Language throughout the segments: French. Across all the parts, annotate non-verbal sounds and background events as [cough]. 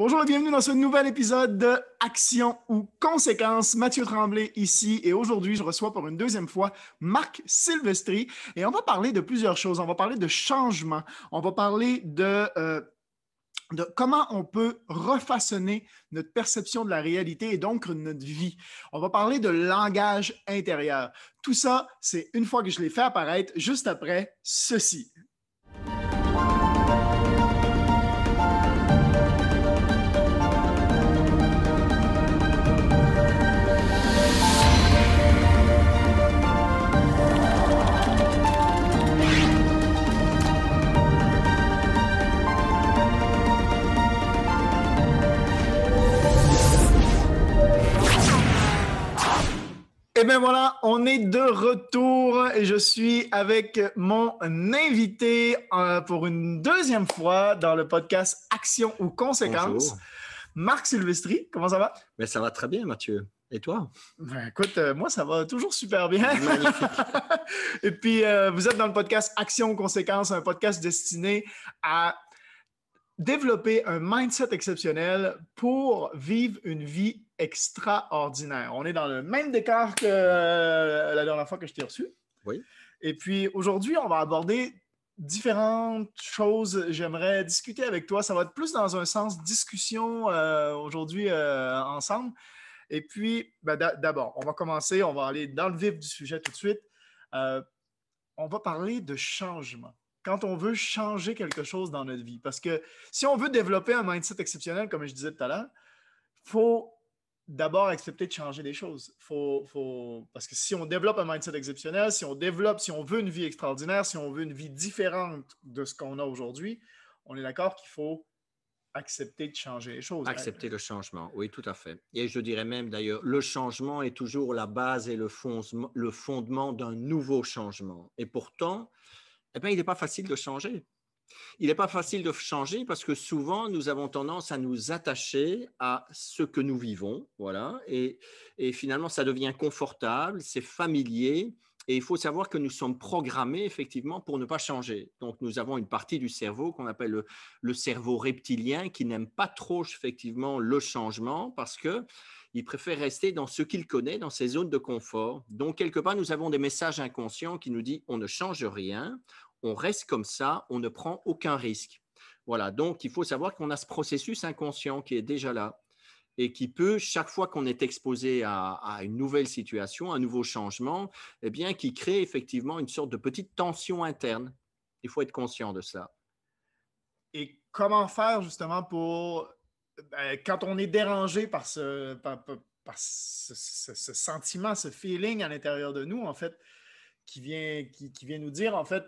Bonjour et bienvenue dans ce nouvel épisode de Action ou Conséquences. Mathieu Tremblay ici et aujourd'hui, je reçois pour une deuxième fois Marc Silvestri et on va parler de plusieurs choses. On va parler de changement, on va parler euh, de, comment on peut refaçonner notre perception de la réalité et donc notre vie. On va parler de langage intérieur. Tout ça, c'est une fois que je l'ai fait apparaître, juste après ceci. Et eh bien voilà, on est de retour et je suis avec mon invité euh, pour une deuxième fois dans le podcast Action ou Conséquences. Marc Silvestri, comment ça va? Mais ben, ça va très bien, Mathieu. Et toi? Ben, écoute, euh, moi, ça va toujours super bien. [laughs] et puis, euh, vous êtes dans le podcast Action ou Conséquences, un podcast destiné à développer un mindset exceptionnel pour vivre une vie extraordinaire. On est dans le même décor que euh, la dernière fois que je t'ai reçu. Oui. Et puis aujourd'hui, on va aborder différentes choses. J'aimerais discuter avec toi. Ça va être plus dans un sens discussion euh, aujourd'hui euh, ensemble. Et puis, ben, d'abord, on va commencer, on va aller dans le vif du sujet tout de suite. on va parler de changement quand on veut changer quelque chose dans notre vie. Parce que si on veut développer un mindset exceptionnel, comme je disais tout à l'heure, il faut d'abord accepter de changer les choses. Parce que si on développe un mindset exceptionnel, si on développe, si on veut une vie extraordinaire, si on veut une vie différente de ce qu'on a aujourd'hui, on est d'accord qu'il faut accepter de changer les choses. Accepter le changement, oui, tout à fait. Et je dirais même d'ailleurs, le changement est toujours la base et le, fondement, le fondement d'un nouveau changement. Et pourtant, eh bien, il n'est pas facile de changer. Il n'est pas facile de changer parce que souvent, nous avons tendance à nous attacher à ce que nous vivons. Voilà. Et, finalement, ça devient confortable, c'est familier. Et il faut savoir que nous sommes programmés effectivement pour ne pas changer. Donc nous avons une partie du cerveau qu'on appelle le, cerveau reptilien qui n'aime pas trop effectivement le changement parce que il préfère rester dans ce qu'il connaît, dans ses zones de confort. Donc quelque part nous avons des messages inconscients qui nous disent on ne change rien, on reste comme ça, on ne prend aucun risque. Voilà, donc il faut savoir qu'on a ce processus inconscient qui est déjà là et qui peut, chaque fois qu'on est exposé à, une nouvelle situation, un nouveau changement, eh bien, qui crée effectivement une sorte de petite tension interne. Il faut être conscient de ça. Et comment faire justement pour, ben, quand on est dérangé par ce, sentiment, ce feeling à l'intérieur de nous, en fait, qui vient, qui vient nous dire, en fait,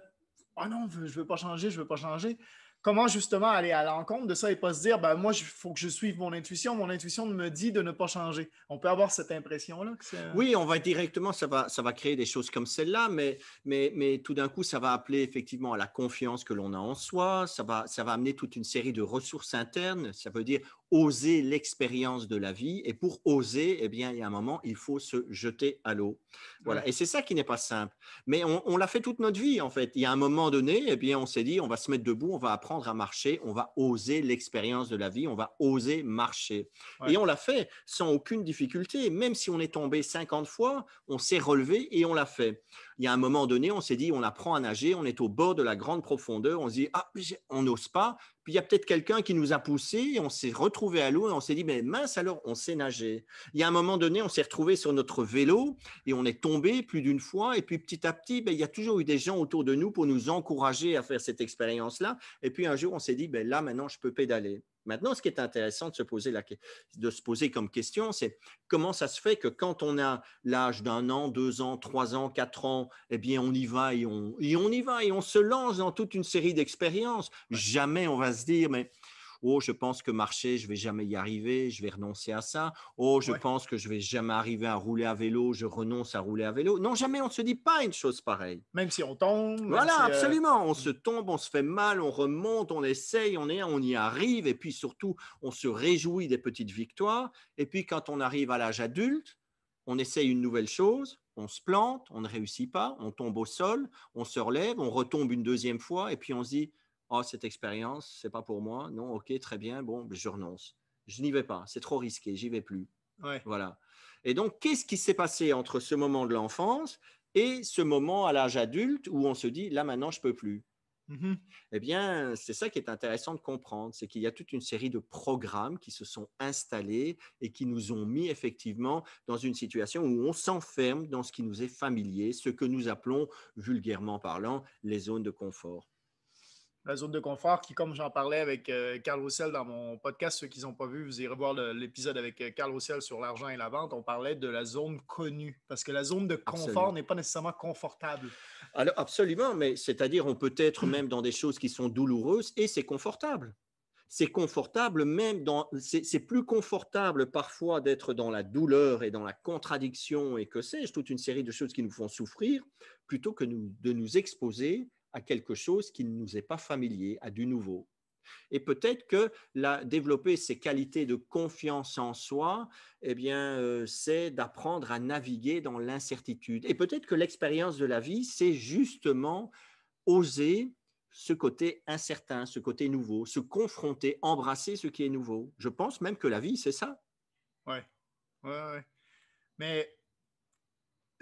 « Ah non, je veux pas changer, je veux pas changer. Comment justement aller à l'encontre de ça et pas se dire, ben moi, il faut que je suive mon intuition, mon intuition me dit de ne pas changer. On peut avoir cette impression-là. Oui, on va directement, ça va, ça va créer des choses comme celle-là, mais, mais, mais tout d'un coup, ça va appeler effectivement à la confiance que l'on a en soi, ça va, ça va amener toute une série de ressources internes. Ça veut dire, oser l'expérience de la vie. Et pour oser, eh bien, il y a un moment, il faut se jeter à l'eau. Voilà. Et c'est ça qui n'est pas simple. Mais on, l'a fait toute notre vie, en fait. Il y a un moment donné, eh bien, on s'est dit, on va se mettre debout, on va apprendre à marcher, on va oser l'expérience de la vie, on va oser marcher. Et on l'a fait sans aucune difficulté. Même si on est tombé 50 fois, on s'est relevé et on l'a fait. Il y a un moment donné, on s'est dit, on apprend à nager, on est au bord de la grande profondeur, on se dit, ah, on n'ose pas, puis il y a peut-être quelqu'un qui nous a poussés, on s'est retrouvé à l'eau et on s'est dit, mais mince alors, on sait nager. Il y a un moment donné, on s'est retrouvé sur notre vélo et on est tombé plus d'une fois. Et puis petit à petit, ben, il y a toujours eu des gens autour de nous pour nous encourager à faire cette expérience-là. Et puis un jour, on s'est dit, ben, là maintenant, je peux pédaler. Maintenant, ce qui est intéressant de se poser, comme question, c'est comment ça se fait que quand on a l'âge d'un an, deux ans, trois ans, quatre ans, eh bien, on y va et on, et on y va et on se lance dans toute une série d'expériences. Jamais on va se dire, mais Oh, je pense que marcher, je vais jamais y arriver, je vais renoncer à ça. Oh, je pense que je vais jamais arriver à rouler à vélo, je renonce à rouler à vélo. Non, jamais on ne se dit pas une chose pareille. Même si on tombe. Voilà, euh, absolument. On mmh. se tombe, on se fait mal, on remonte, on essaye, on, est, on y arrive. Et puis surtout, on se réjouit des petites victoires. Et puis quand on arrive à l'âge adulte, on essaye une nouvelle chose, on se plante, on ne réussit pas, on tombe au sol, on se relève, on retombe une deuxième fois, et puis on se dit Oh, cette expérience, c'est pas pour moi. Non, ok, très bien. Bon, ben, je renonce. Je n'y vais pas. C'est trop risqué. J'y vais plus. Voilà. Et donc, qu'est-ce qui s'est passé entre ce moment de l'enfance et ce moment à l'âge adulte où on se dit là maintenant je peux plus. Mm-hmm. Eh bien, c'est ça qui est intéressant de comprendre, c'est qu'il y a toute une série de programmes qui se sont installés et qui nous ont mis effectivement dans une situation où on s'enferme dans ce qui nous est familier, ce que nous appelons vulgairement parlant les zones de confort la zone de confort qui, comme j'en parlais avec euh, Carl Roussel dans mon podcast, ceux qui n'ont pas vu, vous irez voir l'épisode avec euh, Carl Roussel sur l'argent et la vente, on parlait de la zone connue, parce que la zone de confort n'est pas nécessairement confortable. Alors absolument, mais c'est-à-dire on peut être même dans des choses qui sont douloureuses et c'est confortable. C'est confortable même dans, c'est plus confortable parfois d'être dans la douleur et dans la contradiction et que sais-je, toute une série de choses qui nous font souffrir, plutôt que de nous exposer à quelque chose qui ne nous est pas familier, à du nouveau. Et peut-être que la, développer ces qualités de confiance en soi, eh bien, euh, c'est d'apprendre à naviguer dans l'incertitude. Et peut-être que l'expérience de la vie, c'est justement oser ce côté incertain, ce côté nouveau, se confronter, embrasser ce qui est nouveau. Je pense même que la vie, c'est ça. Ouais. oui, oui. Mais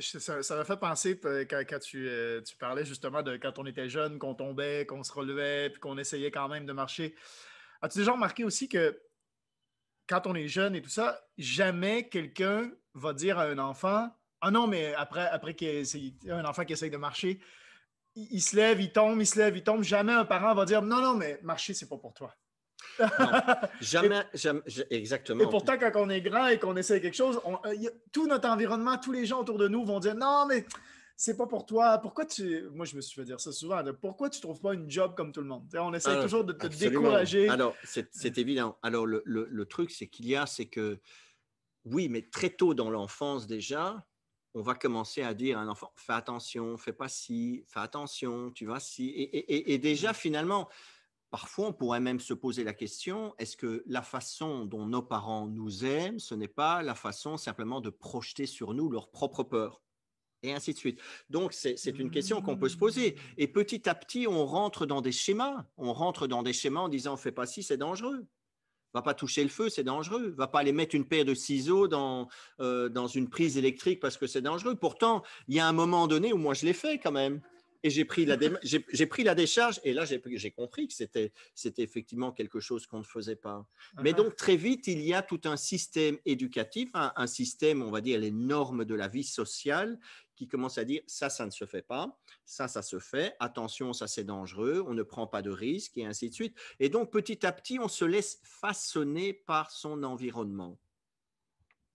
ça m'a fait penser euh, quand, euh, tu, parlais justement de quand on était jeune, qu'on tombait, qu'on se relevait, puis qu'on essayait quand même de marcher. As-tu déjà remarqué aussi que quand on est jeune et tout ça, jamais quelqu'un va dire à un enfant Ah non, mais après, après a un enfant qui essaye de marcher, il, se lève, il tombe, il se lève, il tombe. Jamais un parent va dire Non, non, mais marcher, c'est pas pour toi. [laughs] jamais, exactement. Et pourtant, quand on est grand et qu'on essaie quelque chose, euh, tout notre environnement, tous les gens autour de nous vont dire non, mais c'est pas pour toi. Pourquoi tu. Moi, je me suis fait dire ça souvent. pourquoi tu trouves pas une job comme tout le monde? on essaie ah, toujours de te décourager. Alors, c'est évident. Alors, le, truc, c'est qu'il y a, c'est que, oui, mais très tôt dans l'enfance déjà, on va commencer à dire à un enfant fais attention, fais pas ci, fais attention, tu vas ci. et déjà, mm. finalement, Parfois, on pourrait même se poser la question, est-ce que la façon dont nos parents nous aiment, ce n'est pas la façon simplement de projeter sur nous leur propre peur et ainsi de suite. Donc, c'est une question qu'on peut se poser. Et petit à petit, on rentre dans des schémas. On rentre dans des schémas en disant, fais pas ci, c'est dangereux. Va pas toucher le feu, c'est dangereux. Va pas aller mettre une paire de ciseaux dans, euh, dans une prise électrique parce que c'est dangereux. Pourtant, il y a un moment donné où moi, je l'ai fait quand même et j'ai pris, la j'ai pris la décharge, et là, j'ai compris que c'était effectivement quelque chose qu'on ne faisait pas. Mais uh-huh. donc, très vite, il y a tout un système éducatif, un, système, on va dire, les normes de la vie sociale qui commence à dire ça, ça ne se fait pas, ça, ça se fait, attention, ça, c'est dangereux, on ne prend pas de risques, et ainsi de suite. Et donc, petit à petit, on se laisse façonner par son environnement.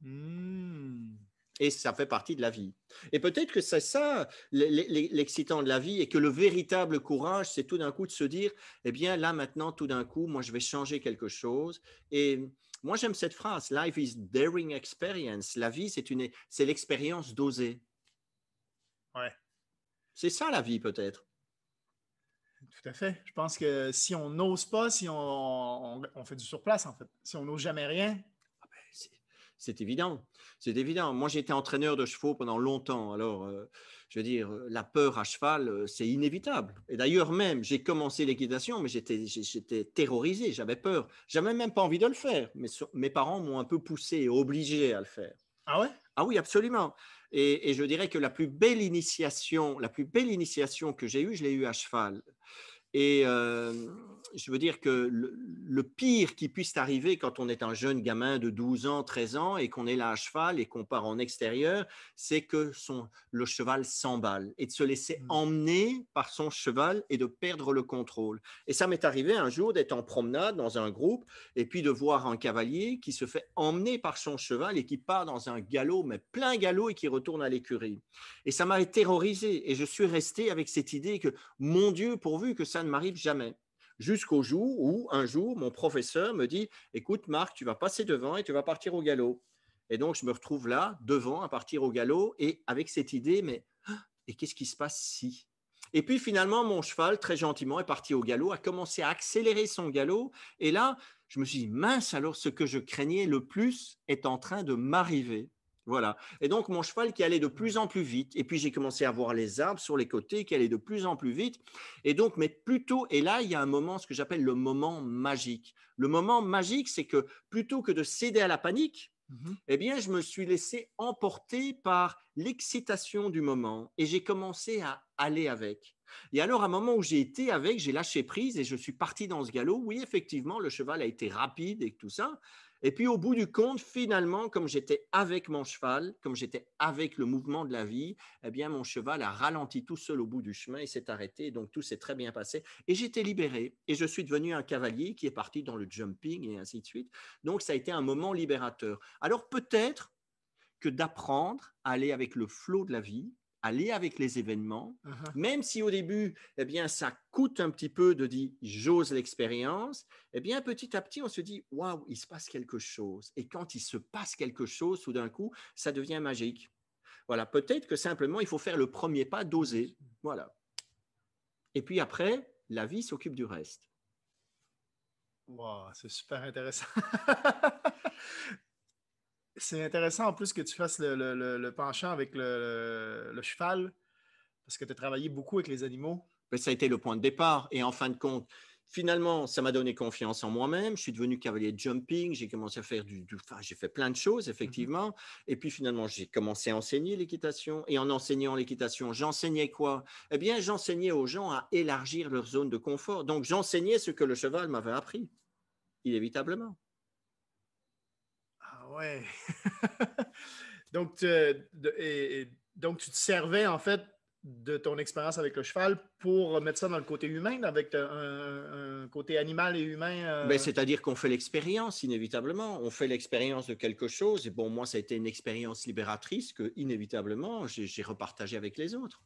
Hmm. Et ça fait partie de la vie. Et peut-être que c'est ça l'excitant de la vie et que le véritable courage, c'est tout d'un coup de se dire, eh bien là maintenant, tout d'un coup, moi je vais changer quelque chose. Et moi j'aime cette phrase, Life is daring experience. La vie, c'est, une, c'est l'expérience d'oser. Ouais. C'est ça la vie peut-être. Tout à fait. Je pense que si on n'ose pas, si on, fait du surplace en fait, si on n'ose jamais rien, ah ben, c'est évident, c'est évident. Moi, j'étais entraîneur de chevaux pendant longtemps. Alors, euh, je veux dire, euh, la peur à cheval, euh, c'est inévitable. Et d'ailleurs, même, j'ai commencé l'équitation, mais j'étais, j'étais terrorisé, j'avais peur. J'avais même pas envie de le faire. Mais mes parents m'ont un peu poussé et obligé à le faire. Ah ouais Ah oui, absolument. Et, et, je dirais que la plus belle initiation, la plus belle initiation que j'ai eue, je l'ai eue à cheval. Et euh, je veux dire que le, pire qui puisse arriver quand on est un jeune gamin de 12 ans, 13 ans et qu'on est là à cheval et qu'on part en extérieur, c'est que son, le cheval s'emballe et de se laisser mmh. emmener par son cheval et de perdre le contrôle. Et ça m'est arrivé un jour d'être en promenade dans un groupe et puis de voir un cavalier qui se fait emmener par son cheval et qui part dans un galop, mais plein galop et qui retourne à l'écurie. Et ça m'a terrorisé et je suis resté avec cette idée que, mon Dieu, pourvu que ça m'arrive jamais. Jusqu'au jour où, un jour, mon professeur me dit Écoute, Marc, tu vas passer devant et tu vas partir au galop. Et donc, je me retrouve là, devant, à partir au galop, et avec cette idée Mais ah, et qu'est-ce qui se passe si et puis finalement, mon cheval, très gentiment, est parti au galop, a commencé à accélérer son galop. Et là, je me suis dit, mince, alors ce que je craignais le plus est en train de m'arriver. Voilà. Et donc, mon cheval qui allait de mmh. plus en plus vite. Et puis, j'ai commencé à voir les arbres sur les côtés qui allaient de plus en plus vite. Et donc, mais plutôt, et là, il y a un moment, ce que j'appelle le moment magique. Le moment magique, c'est que plutôt que de céder à la panique, mmh eh bien, je me suis laissé emporter par l'excitation du moment et j'ai commencé à aller avec. Et alors, à un moment où j'ai été avec, j'ai lâché prise et je suis parti dans ce galop. Oui, effectivement, le cheval a été rapide et tout ça, et puis au bout du compte, finalement, comme j'étais avec mon cheval, comme j'étais avec le mouvement de la vie, eh bien mon cheval a ralenti tout seul au bout du chemin, et s'est arrêté, donc tout s'est très bien passé. Et j'étais libéré. Et je suis devenu un cavalier qui est parti dans le jumping et ainsi de suite. Donc ça a été un moment libérateur. Alors peut-être que d'apprendre à aller avec le flot de la vie, aller avec les événements, uh-huh. même si au début, eh bien, ça coûte un petit peu de dire j'ose l'expérience, eh bien, petit à petit, on se dit waouh, il se passe quelque chose. Et quand il se passe quelque chose, tout d'un coup, ça devient magique. Voilà, peut-être que simplement, il faut faire le premier pas d'oser. Voilà. Et puis après, la vie s'occupe du reste. c'est super intéressant. [laughs] C'est intéressant en plus que tu fasses le, le, penchant avec le, cheval, parce que tu as travaillé beaucoup avec les animaux. Ben, ça a été le point de départ. Et en fin de compte, finalement, ça m'a donné confiance en moi-même. Je suis devenu cavalier de jumping. J'ai commencé à faire du, j'ai fait plein de choses mhm. effectivement. Et puis finalement, j'ai commencé à enseigner l'équitation. Et en enseignant l'équitation, j'enseignais quoi Eh bien, j'enseignais aux gens à élargir leur zone de confort. Donc, j'enseignais ce que le cheval m'avait appris, inévitablement ouais. [laughs] Euh, donc, tu, te servais en fait de ton expérience avec le cheval pour mettre ça dans le côté humain, avec euh, un, côté animal et humain? Euh? Ben, c'est-à-dire qu'on fait l'expérience, inévitablement. On fait l'expérience de quelque chose. Et bon, moi, ça a été une expérience libératrice que, inévitablement, j'ai repartagé avec les autres.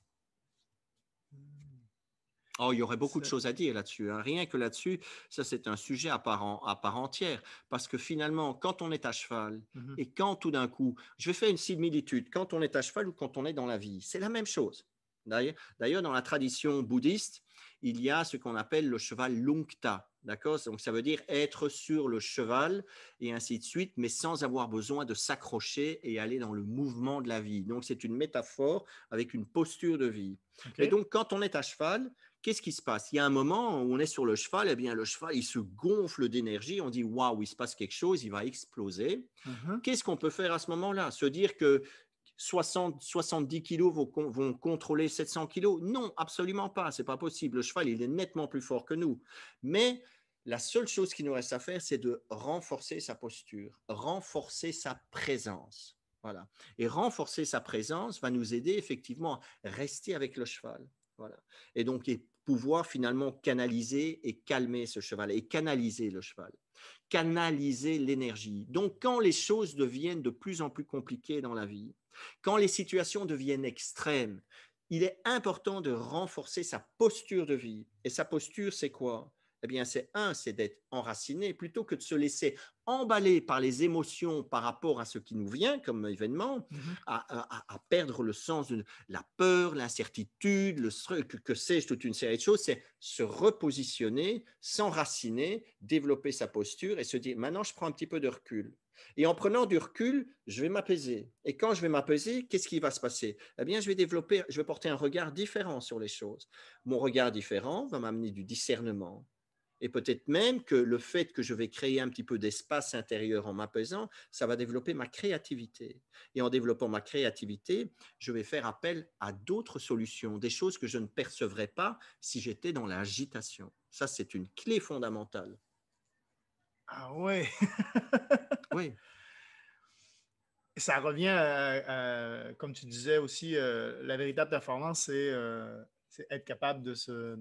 Oh, il y aurait beaucoup de choses à dire là-dessus. Hein. Rien que là-dessus, ça c'est un sujet à part, à part, entière. Parce que finalement, quand on est à cheval mmh et quand tout d'un coup, je vais faire une similitude, quand on est à cheval ou quand on est dans la vie, c'est la même chose. D'ailleurs, dans la tradition bouddhiste, il y a ce qu'on appelle le cheval lungta, d'accord Donc ça veut dire être sur le cheval et ainsi de suite, mais sans avoir besoin de s'accrocher et aller dans le mouvement de la vie. Donc c'est une métaphore avec une posture de vie. Et donc quand on est à cheval, qu'est-ce qui se passe Il y a un moment où on est sur le cheval, et eh bien le cheval, il se gonfle d'énergie, on dit waouh, il se passe quelque chose, il va exploser. Mmh qu'est-ce qu'on peut faire à ce moment-là Se dire que 70 kilos vont, vont, contrôler 700 kilos Non, absolument pas, c'est pas possible. Le cheval, il est nettement plus fort que nous. Mais la seule chose qui nous reste à faire, c'est de renforcer sa posture, renforcer sa présence. Voilà. Et renforcer sa présence va nous aider effectivement à rester avec le cheval et donc, pouvoir finalement canaliser et calmer ce cheval, et canaliser le cheval, canaliser l'énergie. Donc, quand les choses deviennent de plus en plus compliquées dans la vie, quand les situations deviennent extrêmes, il est important de renforcer sa posture de vie. Et sa posture, c'est quoi eh bien, c'est un, c'est d'être enraciné plutôt que de se laisser emballer par les émotions par rapport à ce qui nous vient comme événement, mhm. à, perdre le sens de la peur, l'incertitude, le que, que sais-je, toute une série de choses. C'est se repositionner, s'enraciner, développer sa posture et se dire maintenant, je prends un petit peu de recul. Et en prenant du recul, je vais m'apaiser. Et quand je vais m'apaiser, qu'est-ce qui va se passer Eh bien, je vais développer, je vais porter un regard différent sur les choses. Mon regard différent va m'amener du discernement, et peut-être même que le fait que je vais créer un petit peu d'espace intérieur en m'apaisant, ça va développer ma créativité. Et en développant ma créativité, je vais faire appel à d'autres solutions, des choses que je ne percevrais pas si j'étais dans l'agitation. Ça, c'est une clé fondamentale. Ah ouais. [laughs] oui. Ça revient, comme tu disais aussi, euh, la véritable performance, c'est euh, c'est être capable de se.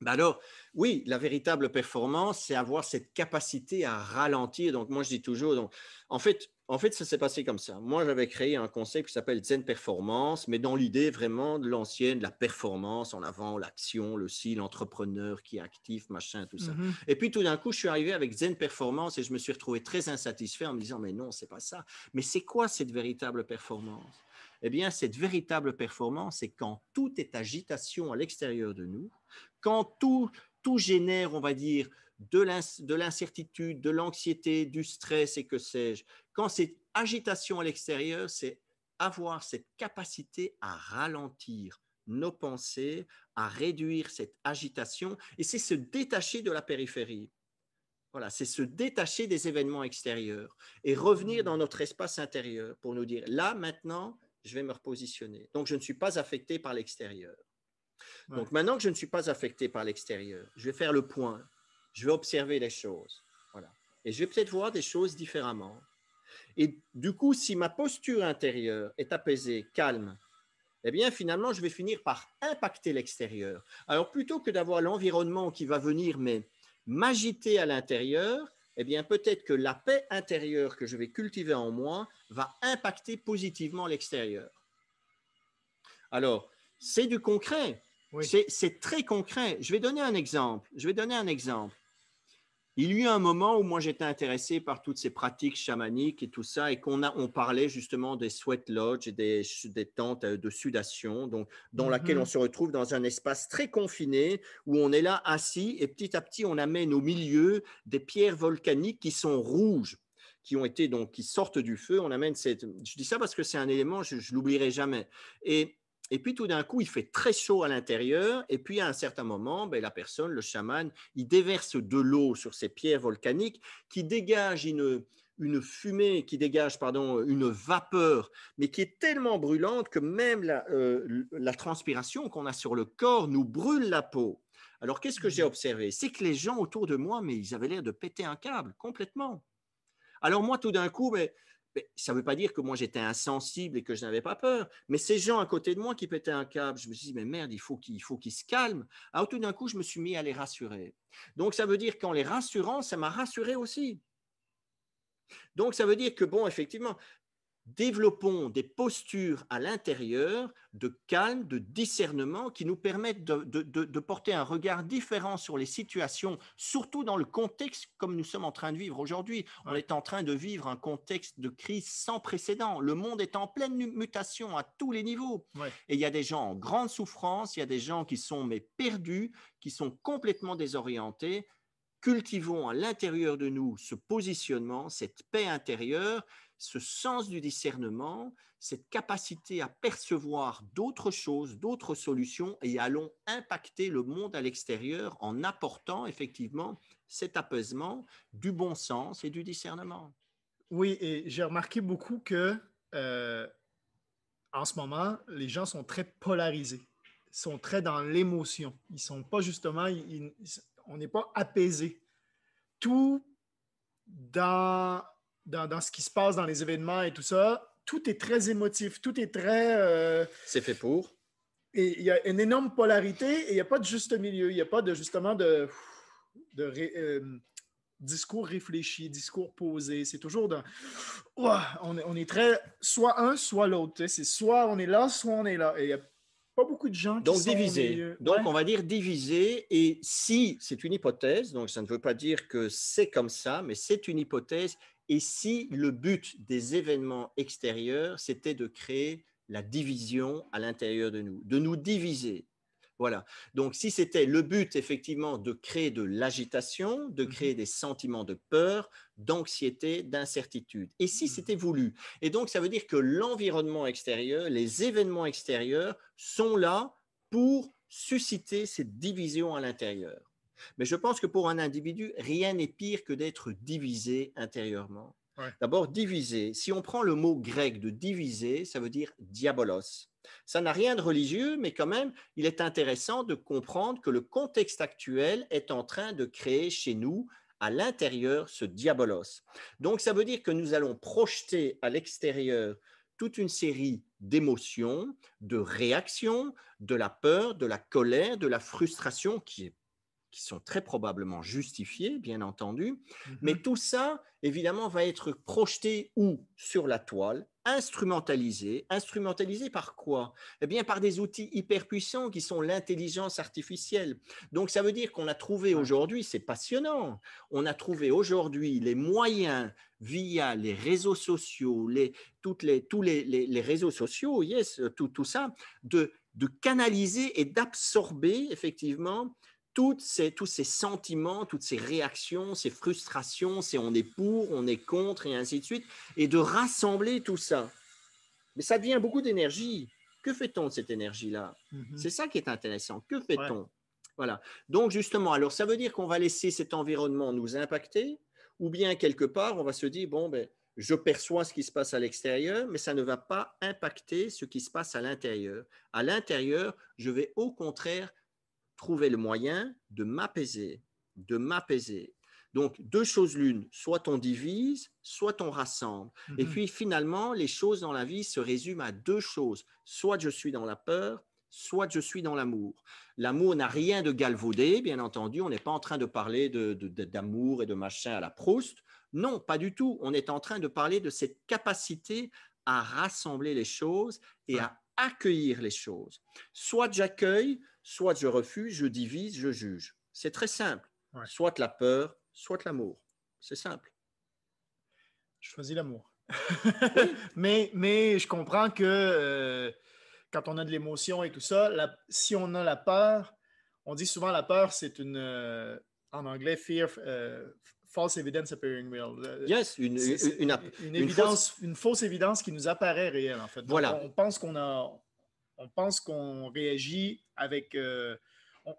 Ben alors, oui, la véritable performance, c'est avoir cette capacité à ralentir. Donc, moi, je dis toujours, donc, en fait, en fait, ça s'est passé comme ça. Moi, j'avais créé un conseil qui s'appelle Zen Performance, mais dans l'idée vraiment de l'ancienne, la performance en avant, l'action, le si, l'entrepreneur qui est actif, machin, tout ça. Mhm. Et puis tout d'un coup, je suis arrivé avec Zen Performance et je me suis retrouvé très insatisfait en me disant, mais non, c'est pas ça. Mais c'est quoi cette véritable performance eh bien, cette véritable performance, c'est quand tout est agitation à l'extérieur de nous, quand tout, tout génère, on va dire, de l'incertitude, de l'anxiété, du stress et que sais-je. Quand c'est agitation à l'extérieur, c'est avoir cette capacité à ralentir nos pensées, à réduire cette agitation, et c'est se détacher de la périphérie. Voilà, c'est se détacher des événements extérieurs et revenir mmh. dans notre espace intérieur pour nous dire, là, maintenant, je vais me repositionner. Donc, je ne suis pas affecté par l'extérieur. Donc, maintenant que je ne suis pas affecté par l'extérieur, je vais faire le point, je vais observer les choses. Voilà. Et je vais peut-être voir des choses différemment. Et du coup, si ma posture intérieure est apaisée, calme, eh bien finalement, je vais finir par impacter l'extérieur. Alors plutôt que d'avoir l'environnement qui va venir m'agiter à l'intérieur, eh bien peut-être que la paix intérieure que je vais cultiver en moi va impacter positivement l'extérieur. Alors, c'est du concret, c'est très concret. Je vais donner un exemple. Je vais donner un exemple. Il y a un moment où moi j'étais intéressé par toutes ces pratiques chamaniques et tout ça, et qu'on on parlait justement des sweat lodges et des, tentes euh, de sudation, donc, dans mmh laquelle on se retrouve dans un espace très confiné où on est là assis et petit à petit on amène au milieu des pierres volcaniques qui sont rouges qui ont été donc qui sortent du feu, on amène cette. Je dis ça parce que c'est un élément, je, je l'oublierai jamais. Et et puis tout d'un coup, il fait très chaud à l'intérieur. Et puis à un certain moment, ben, la personne, le chaman, il déverse de l'eau sur ces pierres volcaniques qui dégagent une, fumée, qui dégage pardon, une vapeur, mais qui est tellement brûlante que même la, euh, transpiration qu'on a sur le corps nous brûle la peau. Alors qu'est-ce que j'ai mmh. observé C'est que les gens autour de moi, mais ils avaient l'air de péter un câble complètement. Alors moi, tout d'un coup, mais ben, ça ne veut pas dire que moi j'étais insensible et que je n'avais pas peur, mais ces gens à côté de moi qui pétaient un câble, je me suis dit, mais merde, il faut qu'ils se calment. Alors tout d'un coup, je me suis mis à les rassurer. Donc ça veut dire qu'en les rassurant, ça m'a rassuré aussi. Donc ça veut dire que, bon, effectivement, développons des postures à l'intérieur de calme, de discernement, qui nous permettent de, porter un regard différent sur les situations, surtout dans le contexte comme nous sommes en train de vivre aujourd'hui. On est en train de vivre un contexte de crise sans précédent. Le monde est en pleine mutation à tous les niveaux. Et il y a des gens en grande souffrance, il y a des gens qui sont mais perdus, qui sont complètement désorientés. Cultivons à l'intérieur de nous ce positionnement, cette paix intérieure ce sens du discernement, cette capacité à percevoir d'autres choses, d'autres solutions et allons impacter le monde à l'extérieur en apportant effectivement cet apaisement du bon sens et du discernement. Oui, et j'ai remarqué beaucoup que euh, en ce moment, les gens sont très polarisés, sont très dans l'émotion. Ils sont pas justement, on n'est pas apaisé. Tout dans dans, ce qui se passe dans les événements et tout ça, tout est très émotif, tout est très... Euh, c'est fait pour. Et il y a une énorme polarité et il n'y a pas de juste milieu, il n'y a pas de justement de, euh, discours réfléchi, discours posé. C'est toujours dans... on, est, très soit un, soit l'autre. C'est soit on est là, soit on est là. Et il n'y a pas beaucoup de gens qui donc, sont divisé. Donc on va dire divisé. Et si c'est une hypothèse, donc ça ne veut pas dire que c'est comme ça, mais c'est une hypothèse. Et si le but des événements extérieurs, c'était de créer la division à l'intérieur de nous, de nous diviser. Voilà. Donc, si c'était le but, effectivement, de créer de l'agitation, de mmh créer des sentiments de peur, d'anxiété, d'incertitude, et si mmh c'était voulu. Et donc, ça veut dire que l'environnement extérieur, les événements extérieurs sont là pour susciter cette division à l'intérieur. Mais je pense que pour un individu, rien n'est pire que d'être divisé intérieurement. D'abord, divisé, Si on prend le mot grec de diviser, ça veut dire diabolos. Ça n'a rien de religieux, mais quand même, il est intéressant de comprendre que le contexte actuel est en train de créer chez nous, à l'intérieur, ce diabolos. Donc, ça veut dire que nous allons projeter à l'extérieur toute une série d'émotions, de réactions, de la peur, de la colère, de la frustration qui est qui sont très probablement justifiées, bien entendu, mmh mais tout ça, évidemment, va être projeté où Sur la toile, instrumentalisé. Instrumentalisé par quoi Eh bien, par des outils hyper puissants qui sont l'intelligence artificielle. Donc, ça veut dire qu'on a trouvé aujourd'hui, c'est passionnant, on a trouvé aujourd'hui les moyens via les réseaux sociaux, toutes les, tous les, les, les réseaux sociaux, yes, tout, tout ça, de, de canaliser et d'absorber effectivement toutes ces, tous ces sentiments, toutes ces réactions, ces frustrations, c'est on est pour, on est contre, et ainsi de suite, et de rassembler tout ça. Mais ça devient beaucoup d'énergie. Que fait-on de cette énergie-là mhm. C'est ça qui est intéressant. Que fait-on Voilà. Donc justement, alors ça veut dire qu'on va laisser cet environnement nous impacter, ou bien quelque part, on va se dire, bon, ben, je perçois ce qui se passe à l'extérieur, mais ça ne va pas impacter ce qui se passe à l'intérieur. À l'intérieur, je vais au contraire trouver le moyen de m'apaiser, de m'apaiser. Donc, deux choses l'une, soit on divise, soit on rassemble. Et mhm. puis, finalement, les choses dans la vie se résument à deux choses. Soit je suis dans la peur, soit je suis dans l'amour. L'amour n'a rien de galvaudé, bien entendu, on n'est pas en train de parler d'amour et de machin à la Proust. Non, pas du tout. On est en train de parler de cette capacité à rassembler les choses et à accueillir les choses. Soit j'accueille, soit je refuse, je divise, je juge. C'est très simple. Soit la peur, soit l'amour. C'est simple. Je choisis l'amour. [laughs] mais, je comprends que euh, quand on a de l'émotion et tout ça, si on a la peur, on dit souvent la peur, c'est une, euh, en anglais, fear, euh, false evidence appearing real. Yes, une, une, évidence, fausse... une fausse évidence qui nous apparaît réelle, en fait. voilà. On pense qu'on a, on pense qu'on réagit avec. Euh,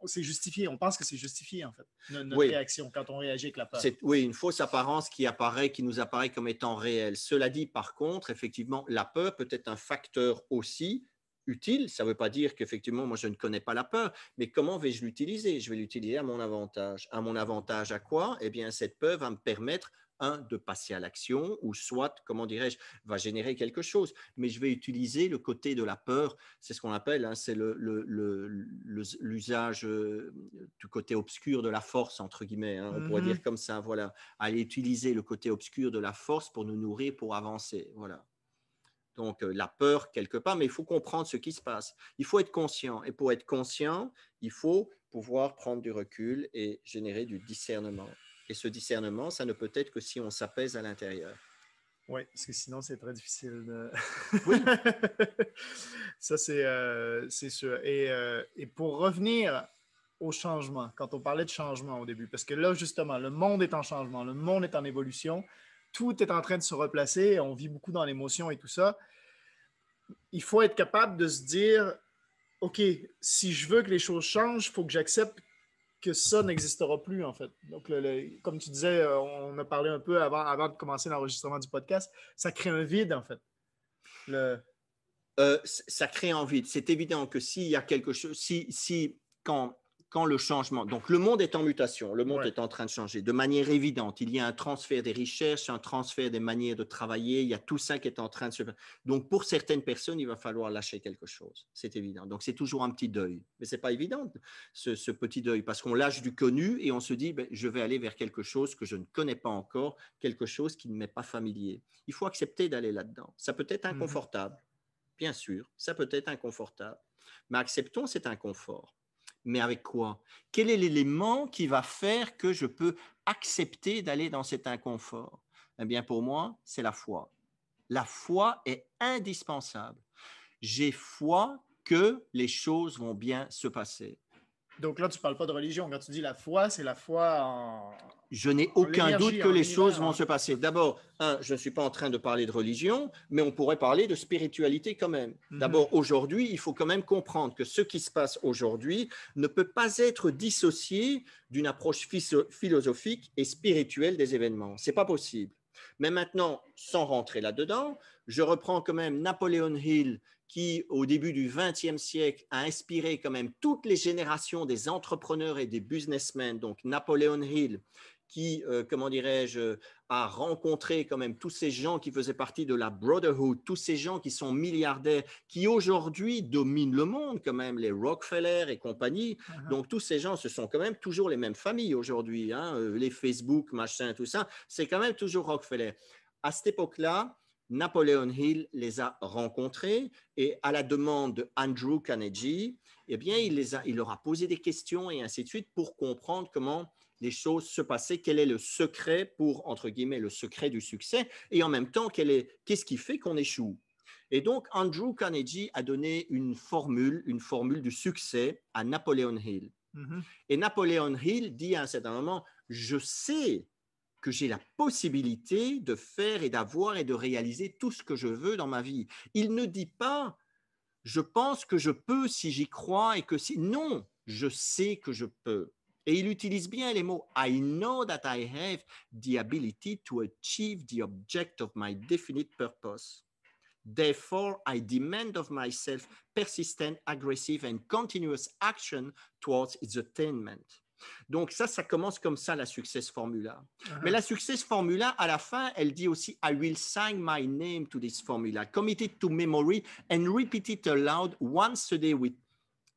c'est justifié, on pense que c'est justifié en fait, notre réaction quand on réagit avec la peur. oui, une fausse apparence qui apparaît, qui nous apparaît comme étant réelle. Cela dit, par contre, effectivement, la peur peut être un facteur aussi utile. Ça ne veut pas dire qu'effectivement, moi, je ne connais pas la peur, mais comment vais-je l'utiliser Je vais l'utiliser à mon avantage. À mon avantage, à quoi Eh bien, cette peur va me permettre un, de passer à l'action, ou soit, comment dirais-je, va générer quelque chose. Mais je vais utiliser le côté de la peur, c'est ce qu'on appelle, hein, c'est l'usage le, euh, du côté obscur de la force, entre guillemets, hein. on pourrait mmh dire comme ça, voilà. Aller utiliser le côté obscur de la force pour nous nourrir, pour avancer, voilà. Donc euh, la peur quelque part, mais il faut comprendre ce qui se passe. Il faut être conscient. Et pour être conscient, il faut pouvoir prendre du recul et générer du discernement. Et ce discernement, ça ne peut être que si on s'apaise à l'intérieur. Oui, parce que sinon, c'est très difficile. De... oui. [laughs] ça, c'est euh, sûr. Et, euh, et, pour revenir au changement, quand on parlait de changement au début, parce que là, justement, le monde est en changement, le monde est en évolution, tout est en train de se replacer, on vit beaucoup dans l'émotion et tout ça. Il faut être capable de se dire, OK, si je veux que les choses changent, il faut que j'accepte que ça n'existera plus, en fait. Donc, comme tu disais, euh, on a parlé un peu avant, avant de commencer l'enregistrement du podcast, ça crée un vide, en fait. Le... Euh, ça crée un vide. C'est évident que s'il y a quelque chose, si, si quand quand le changement. Donc, le monde est en mutation, le monde est en train de changer de manière évidente. Il y a un transfert des recherches, un transfert des manières de travailler, il y a tout ça qui est en train de se faire. Donc, pour certaines personnes, il va falloir lâcher quelque chose, c'est évident. Donc, c'est toujours un petit deuil, mais ce n'est pas évident, ce, petit deuil, parce qu'on lâche du connu et on se dit, ben, je vais aller vers quelque chose que je ne connais pas encore, quelque chose qui ne m'est pas familier. Il faut accepter d'aller là-dedans. Ça peut être mmh inconfortable, bien sûr, ça peut être inconfortable, mais acceptons cet inconfort mais avec quoi Quel est l'élément qui va faire que je peux accepter d'aller dans cet inconfort Eh bien, pour moi, c'est la foi. La foi est indispensable. J'ai foi que les choses vont bien se passer. Donc là, tu ne parles pas de religion. Quand tu dis la foi, c'est la foi en, je n'ai aucun doute que hein, les choses vont hein. se passer. D'abord, je ne suis pas en train de parler de religion, mais on pourrait parler de spiritualité quand même. Mhm. D'abord, aujourd'hui, il faut quand même comprendre que ce qui se passe aujourd'hui ne peut pas être dissocié d'une approche philosophique et spirituelle des événements. C'est pas possible. Mais maintenant, sans rentrer là-dedans, je reprends quand même Napoléon Hill, qui, au début du XXe siècle, a inspiré quand même toutes les générations des entrepreneurs et des businessmen, donc Napoléon Hill, qui, euh, comment dirais-je, a rencontré quand même tous ces gens qui faisaient partie de la Brotherhood, tous ces gens qui sont milliardaires, qui aujourd'hui dominent le monde quand même, les Rockefeller et compagnie. Uh-huh. Donc tous ces gens, ce sont quand même toujours les mêmes familles aujourd'hui, hein, euh, les Facebook, machin, tout ça, c'est quand même toujours Rockefeller. À cette époque-là, Napoleon Hill les a rencontrés et à la demande de Andrew Carnegie, eh bien, il, les il leur a posé des questions et ainsi de suite pour comprendre comment les choses se passer, quel est le secret pour, entre guillemets, le secret du succès, et en même temps, qu'est-ce qui fait qu'on échoue. Et donc, Andrew Carnegie a donné une formule, une formule du succès à Napoléon Hill. Mm-hmm. Et Napoléon Hill dit à un certain moment, je sais que j'ai la possibilité de faire et d'avoir et de réaliser tout ce que je veux dans ma vie. Il ne dit pas, je pense que je peux si j'y crois et que si... Non, je sais que je peux. Et il utilise bien les mots I know that I have the ability to achieve the object of my definite purpose. Therefore, I demand of myself persistent, aggressive and continuous action towards its attainment. Donc ça, ça commence comme ça, la success formula. Uh-huh. Mais la success formula, à la fin, elle dit aussi, I will sign my name to this formula, commit it to memory and repeat it aloud once a day with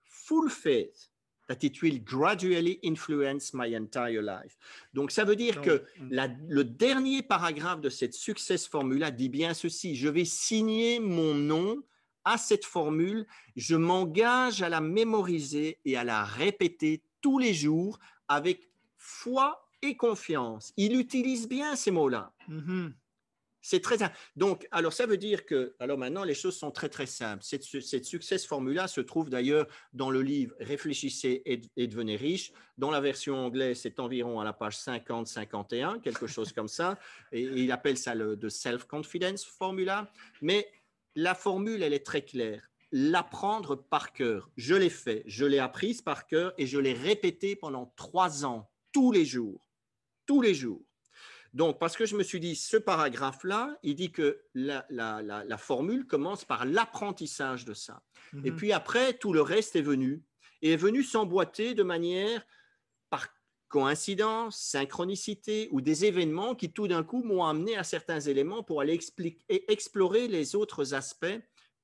full faith that it will gradually influence my entire life. Donc, ça veut dire que mm. le dernier paragraphe de cette success formula dit bien ceci, je vais signer mon nom à cette formule, je m'engage à la mémoriser et à la répéter tous les jours avec foi et confiance. Il utilise bien ces mots-là. Mm-hmm. C'est très donc alors ça veut dire que alors maintenant les choses sont très très simples. Cette, cette success formula se trouve d'ailleurs dans le livre Réfléchissez et, devenez riche. Dans la version anglaise, c'est environ à la page 50-51, quelque chose comme ça. Et, il appelle ça le de self confidence formula. Mais la formule elle est très claire. L'apprendre par cœur. Je l'ai fait, je l'ai apprise par cœur et je l'ai répété pendant trois ans, tous les jours, tous les jours donc, parce que je me suis dit, ce paragraphe-là, il dit que la, formule commence par l'apprentissage de ça. Mhm. Et puis après, tout le reste est venu. Et est venu s'emboîter de manière par coïncidence, synchronicité ou des événements qui tout d'un coup m'ont amené à certains éléments pour aller expliquer, explorer les autres aspects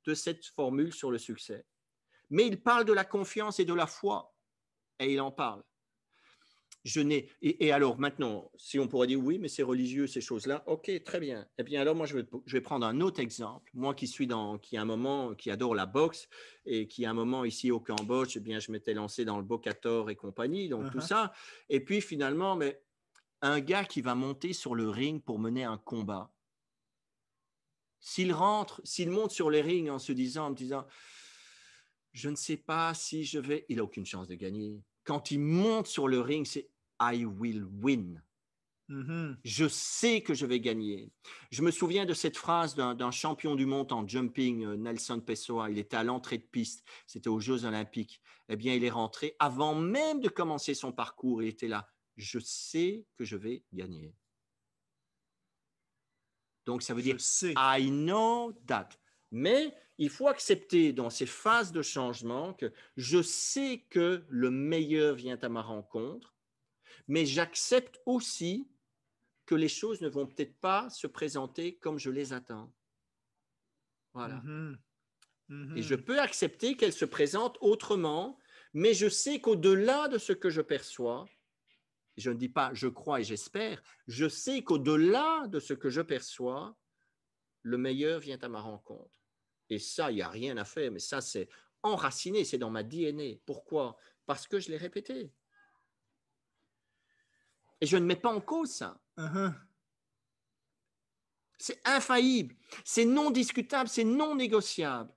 de cette formule sur le succès. Mais il parle de la confiance et de la foi. Et il en parle je n'ai. Et, alors, maintenant, si on pourrait dire oui, mais c'est religieux, ces choses-là, OK, très bien. et eh bien, alors, moi, je vais, prendre un autre exemple. Moi qui suis dans, qui à un moment, qui adore la boxe et qui à un moment ici au Cambodge, eh bien, je m'étais lancé dans le Bocator et compagnie, donc tout uh-huh. ça. Et puis, finalement, mais un gars qui va monter sur le ring pour mener un combat, s'il rentre, s'il monte sur les rings en se disant, en me disant, je ne sais pas si je vais, il n'a aucune chance de gagner. Quand il monte sur le ring, c'est I will win. Mm-hmm. Je sais que je vais gagner. Je me souviens de cette phrase d'un champion du monde en jumping, euh, Nelson Pessoa. Il était à l'entrée de piste, c'était aux Jeux Olympiques. Eh bien, il est rentré avant même de commencer son parcours. Il était là. Je sais que je vais gagner. Donc, ça veut dire I know that. Mais il faut accepter dans ces phases de changement que je sais que le meilleur vient à ma rencontre mais j'accepte aussi que les choses ne vont peut-être pas se présenter comme je les attends. Voilà. Mm-hmm. Mm-hmm. Et je peux accepter qu'elles se présentent autrement, mais je sais qu'au-delà de ce que je perçois, je ne dis pas je crois et j'espère, je sais qu'au-delà de ce que je perçois, le meilleur vient à ma rencontre. Et ça, il n'y a rien à faire, mais ça, c'est enraciné, c'est dans ma DNA. Pourquoi Parce que je l'ai répété. Et je ne mets pas en cause ça. Uh-huh. C'est infaillible, c'est non discutable, c'est non négociable.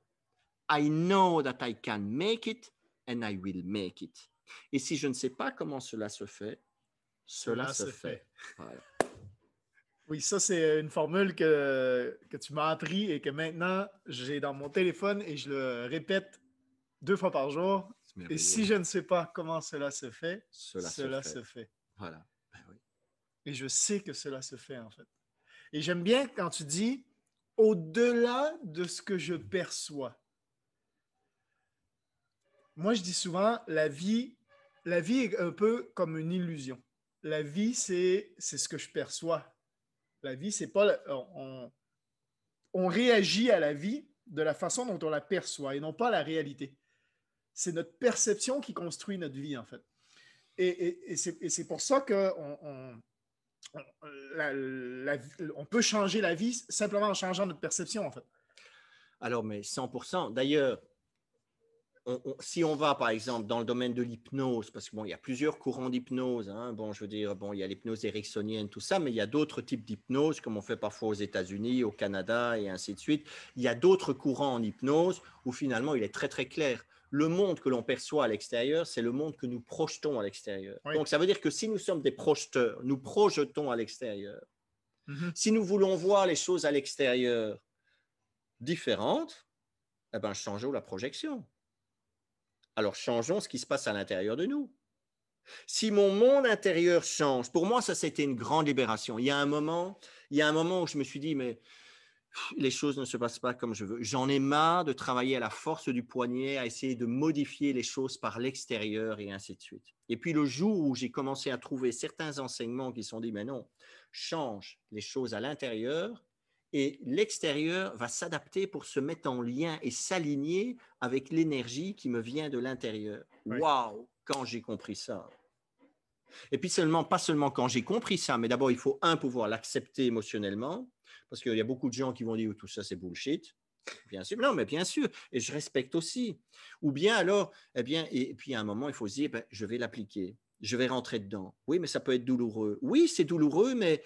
I know that I can make it and I will make it. Et si je ne sais pas comment cela se fait, cela, se, fait. Oui, ça, c'est une formule que, que tu m'as appris et que maintenant j'ai dans mon téléphone et je le répète deux fois par jour. Et si je ne sais pas comment cela se fait, cela, se fait. Voilà. Et je sais que cela se fait, en fait. Et j'aime bien quand tu dis au-delà de ce que je perçois. Moi, je dis souvent, la vie, la vie est un peu comme une illusion. La vie, c'est ce que je perçois. La vie, c'est pas... On, on réagit à la vie de la façon dont on la perçoit et non pas la réalité. C'est notre perception qui construit notre vie, en fait. Et, et, c'est pour ça qu'on on, on peut changer la vie simplement en changeant notre perception, en Alors, mais 100 D'ailleurs, si on va, par exemple, dans le domaine de l'hypnose, parce que bon, il y a plusieurs courants d'hypnose, hein. bon, je veux dire, bon, il y a l'hypnose ericksonienne, tout ça, mais il y a d'autres types d'hypnose, comme on fait parfois aux États-Unis, au Canada, et ainsi de suite. Il y a d'autres courants en hypnose où finalement, il est très, très clair le monde que l'on perçoit à l'extérieur, c'est le monde que nous projetons à l'extérieur. Donc, ça veut dire que si nous sommes des projeteurs, nous projetons à l'extérieur. Mm-hmm. Si nous voulons voir les choses à l'extérieur différentes, eh ben, changeons la projection. Alors, changeons ce qui se passe à l'intérieur de nous. Si mon monde intérieur change, pour moi, ça, c'était une grande libération. Il y a un moment, il y a un moment où je me suis dit, mais les choses ne se passent pas comme je veux. J'en ai marre de travailler à la force du poignet, à essayer de modifier les choses par l'extérieur et ainsi de suite. Et puis le jour où j'ai commencé à trouver certains enseignements qui sont dit, mais non, change les choses à l'intérieur et l'extérieur va s'adapter pour se mettre en lien et s'aligner avec l'énergie qui me vient de l'intérieur. Waouh, quand j'ai compris ça. Et puis seulement, pas seulement quand j'ai compris ça, mais d'abord il faut un pouvoir l'accepter émotionnellement parce qu'il y a beaucoup de gens qui vont dire tout ça c'est bullshit. Bien sûr, non, mais bien sûr, et je respecte aussi. Ou bien alors, eh bien, et, puis à un moment, il faut se dire, ben, je vais l'appliquer, je vais rentrer dedans. Oui, mais ça peut être douloureux. Oui, c'est douloureux, mais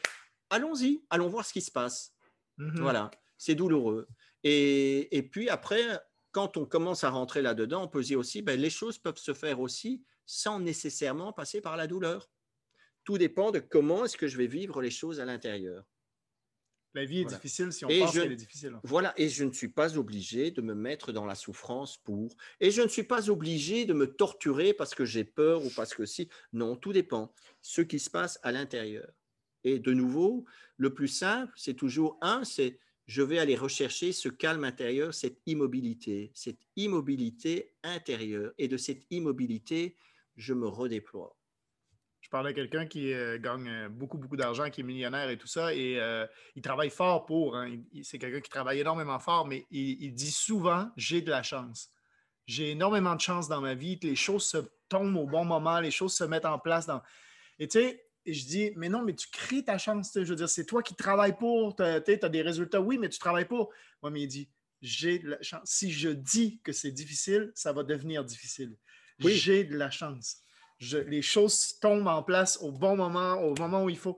allons-y, allons voir ce qui se passe. Mhm. Voilà, c'est douloureux. Et, et, puis après, quand on commence à rentrer là-dedans, on peut se dire aussi, ben, les choses peuvent se faire aussi sans nécessairement passer par la douleur. Tout dépend de comment est-ce que je vais vivre les choses à l'intérieur. La vie est difficile si on pense qu'elle est difficile. Voilà, et je ne suis pas obligé de me mettre dans la souffrance pour. Et je ne suis pas obligé de me torturer parce que j'ai peur ou parce que si. Non, tout dépend. Ce qui se passe à l'intérieur. Et de nouveau, le plus simple, c'est toujours un, c'est je vais aller rechercher ce calme intérieur, cette immobilité, cette immobilité intérieure. Et de cette immobilité, je me redéploie parlais à quelqu'un qui euh, gagne euh, beaucoup, beaucoup d'argent, qui est millionnaire et tout ça, et euh, il travaille fort pour. Hein. c'est quelqu'un qui travaille énormément fort, mais il, dit souvent j'ai de la chance. J'ai énormément de chance dans ma vie, les choses se tombent au bon moment, les choses se mettent en place. Et tu sais, je dis mais non, mais tu crées ta chance. Je veux dire, c'est toi qui travailles pour, tu as, des résultats, oui, mais tu travailles pour. Moi, mais il dit j'ai de la chance. Si je dis que c'est difficile, ça va devenir difficile. J'ai de la chance les choses tombent en place au bon moment, au moment où il faut.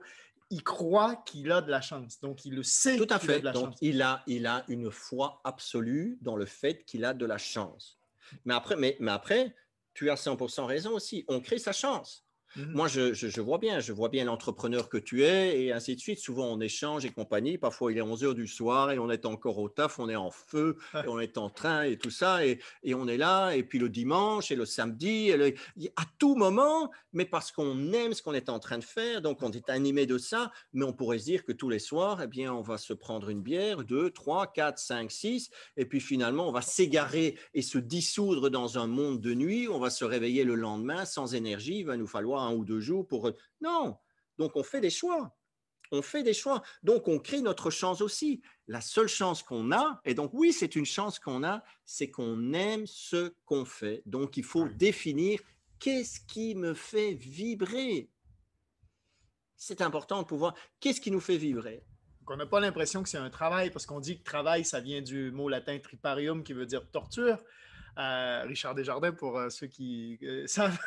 Il croit qu'il a de la chance, donc il le sait. Tout à fait. donc il a, il a une foi absolue dans le fait qu'il a de la chance. Mais après, mais après, tu as 100% raison aussi. On crée sa chance. Mmh. Moi, je, vois bien, je vois bien l'entrepreneur que tu es et ainsi de suite. Souvent, on échange et compagnie. Parfois, il est 11 h du soir et on est encore au taf, on est en feu, et on est en train et tout ça. Et, on est là. Et puis le dimanche et le samedi, à tout moment, mais parce qu'on aime ce qu'on est en train de faire, donc on est animé de ça. Mais on pourrait se dire que tous les soirs, eh bien, on va se prendre une bière, deux, trois, quatre, cinq, six. Et puis finalement, on va s'égarer et se dissoudre dans un monde de nuit. On va se réveiller le lendemain sans énergie. Il va nous falloir un ou deux jours pour... Non, donc on fait des choix. On fait des choix. Donc on crée notre chance aussi. La seule chance qu'on a, et donc oui, c'est une chance qu'on a, c'est qu'on aime ce qu'on fait. Donc il faut définir qu'est-ce qui me fait vibrer. C'est important de pouvoir... Qu'est-ce qui nous fait vibrer On n'a pas l'impression que c'est un travail, parce qu'on dit que travail, ça vient du mot latin triparium qui veut dire torture. Richard Desjardins, pour euh, ceux qui euh, [laughs] savent,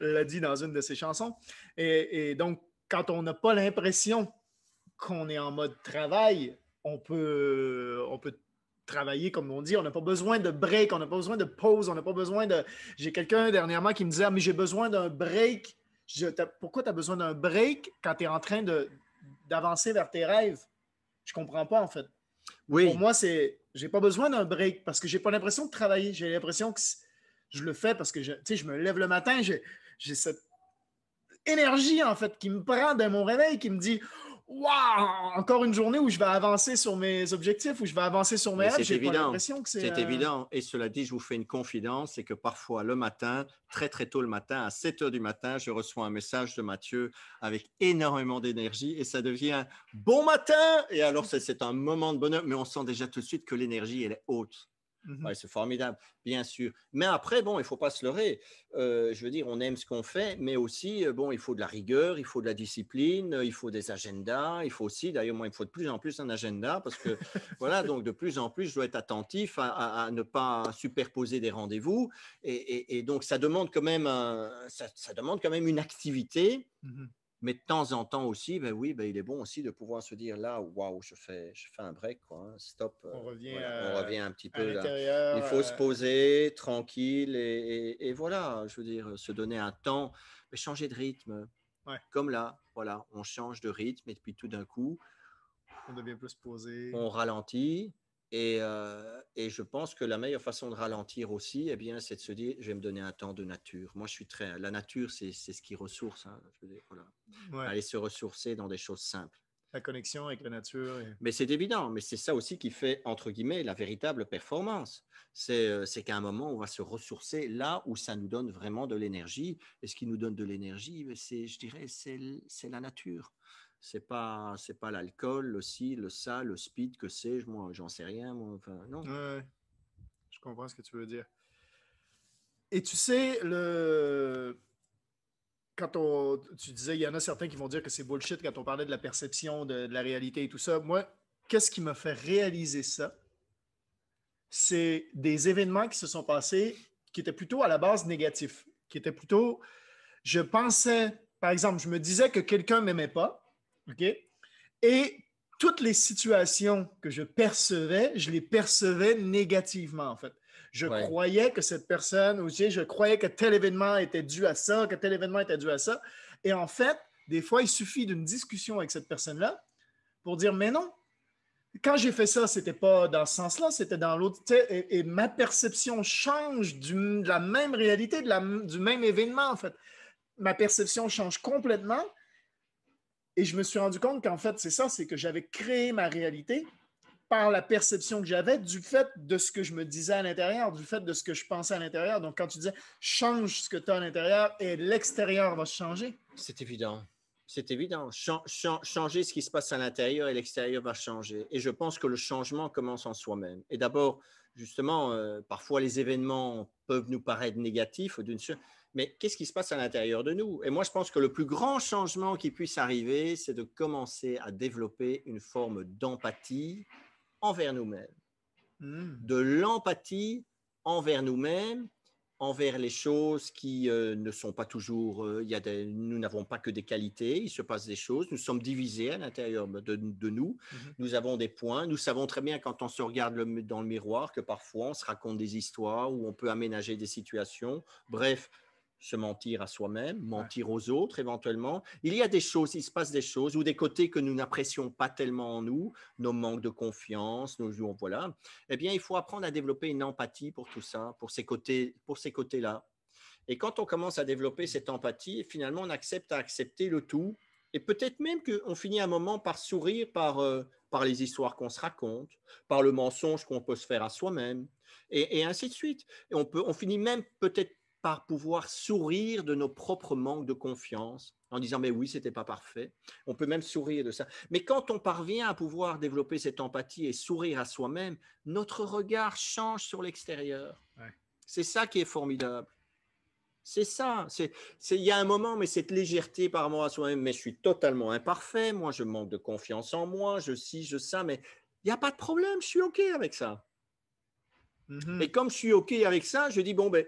l'a dit dans une de ses chansons. Et, donc, quand on n'a pas l'impression qu'on est en mode travail, on peut, on peut travailler, comme on dit. On n'a pas besoin de break, on n'a pas besoin de pause, on n'a pas besoin de. J'ai quelqu'un dernièrement qui me disait ah, mais j'ai besoin d'un break. pourquoi tu as besoin d'un break quand tu es en train d'avancer vers tes rêves? Je comprends pas, en fait. Oui. Pour moi, c'est j'ai pas besoin d'un break parce que j'ai pas l'impression de travailler. J'ai l'impression que je le fais parce que je, je me lève le matin, j'ai cette énergie en fait qui me prend de mon réveil, qui me dit Waouh, encore une journée où je vais avancer sur mes objectifs, où je vais avancer sur mes rêves. J'ai l'impression c'est. Euh, évident. Et cela dit, je vous fais une confidence c'est que parfois, le matin, très très tôt le matin, à 7 heures du matin, je reçois un message de Mathieu avec énormément d'énergie et ça devient bon matin. Et alors, c'est un moment de bonheur, mais on sent déjà tout de suite que l'énergie, elle est haute. Mhm. c'est formidable, bien sûr. Mais après, bon, il ne faut pas se leurrer. Euh, je veux dire, on aime ce qu'on fait, mais aussi, euh, bon, il faut de la rigueur, il faut de la discipline, euh, il faut des agendas, il faut aussi, d'ailleurs, moi, il faut de plus en plus un agenda parce que, [laughs] voilà, donc de plus en plus, je dois être attentif à, ne pas superposer des rendez-vous. Et, donc, ça demande quand même, ça, demande quand même une activité. Mhm. Mais de temps en temps aussi, ben oui, ben il est bon aussi de pouvoir se dire là, waouh, je fais, je fais un break, quoi, hein, stop. On euh, revient, on euh, revient un petit peu Il faut se euh, poser tranquille et, et, voilà, je veux dire, se donner un temps, mais changer de rythme. Comme là, voilà, on change de rythme et puis tout d'un coup, on devient plus posé. On ralentit, et, euh, et, je pense que la meilleure façon de ralentir aussi, eh bien, c'est de se dire, je vais me donner un temps de nature. Moi, je suis très, la nature, c'est ce qui ressource. Hein. Aller se ressourcer dans des choses simples. La connexion avec la nature. Mais c'est évident, mais c'est ça aussi qui fait, entre guillemets, la véritable performance. Euh, c'est qu'à un moment, on va se ressourcer là où ça nous donne vraiment de l'énergie. Et ce qui nous donne de l'énergie, ben, je dirais, c'est la nature c'est pas c'est pas l'alcool, aussi, le ça, le speed, que sais-je, moi, j'en sais rien, moi, enfin, non. je comprends ce que tu veux dire. Et tu sais, le... quand on... tu disais, il y en a certains qui vont dire que c'est bullshit quand on parlait de la perception de, la réalité et tout ça. Moi, qu'est-ce qui m'a fait réaliser ça? C'est des événements qui se sont passés qui étaient plutôt à la base négatifs, qui étaient plutôt, je pensais, par exemple, je me disais que quelqu'un ne m'aimait pas, OK? Et toutes les situations que je percevais, je les percevais négativement, en fait. Je croyais que cette personne, ou je croyais que tel événement était dû à ça, que tel événement était dû à ça. Et en fait, des fois, il suffit d'une discussion avec cette personne-là pour dire, mais non, quand j'ai fait ça, c'était pas dans ce sens-là, c'était dans l'autre. Et, ma perception change de la même réalité, de du même événement, en fait. Ma perception change complètement et je me suis rendu compte qu'en fait, c'est ça, c'est que j'avais créé ma réalité par la perception que j'avais du fait de ce que je me disais à l'intérieur, du fait de ce que je pensais à l'intérieur. Donc, quand tu disais change ce que tu as à l'intérieur et l'extérieur va changer. C'est évident. C'est évident. changer ce qui se passe à l'intérieur et l'extérieur va changer. Et je pense que le changement commence en soi-même. Et d'abord, justement, euh, parfois les événements peuvent nous paraître négatifs ou d'une certaine mais qu'est-ce qui se passe à l'intérieur de nous Et moi, je pense que le plus grand changement qui puisse arriver, c'est de commencer à développer une forme d'empathie envers nous-mêmes. Hmm. De l'empathie envers nous-mêmes, envers les choses qui euh, ne sont pas toujours... Euh, il y a nous n'avons pas que des qualités, il se passe des choses, nous sommes divisés à l'intérieur de, nous, mhm. nous avons des points, nous savons très bien quand on se regarde dans le miroir que parfois on se raconte des histoires ou on peut aménager des situations. Bref, se mentir à soi-même, mentir aux autres éventuellement. Il y a des choses, il se passe des choses ou des côtés que nous n'apprécions pas tellement en nous, nos manques de confiance, nos jours, voilà. Eh bien, il faut apprendre à développer une empathie pour tout ça, pour ces côtés, pour ces côtés-là. Et quand on commence à développer cette empathie, finalement, on accepte à accepter le tout. Et peut-être même qu'on finit un moment par sourire par, euh, par les histoires qu'on se raconte, par le mensonge qu'on peut se faire à soi-même, et, ainsi de suite. Et on, peut, on finit même peut-être par pouvoir sourire de nos propres manques de confiance en disant mais oui, c'était pas parfait. On peut même sourire de ça. Mais quand on parvient à pouvoir développer cette empathie et sourire à soi-même, notre regard change sur l'extérieur. C'est ça qui est formidable. C'est ça. C'est, il y a un moment, mais cette légèreté par rapport à soi-même, mais je suis totalement imparfait, moi je manque de confiance en moi, je si, je ça, mais il n'y a pas de problème, je suis OK avec ça. mais mm-hmm. comme je suis OK avec ça, je dis, bon, ben,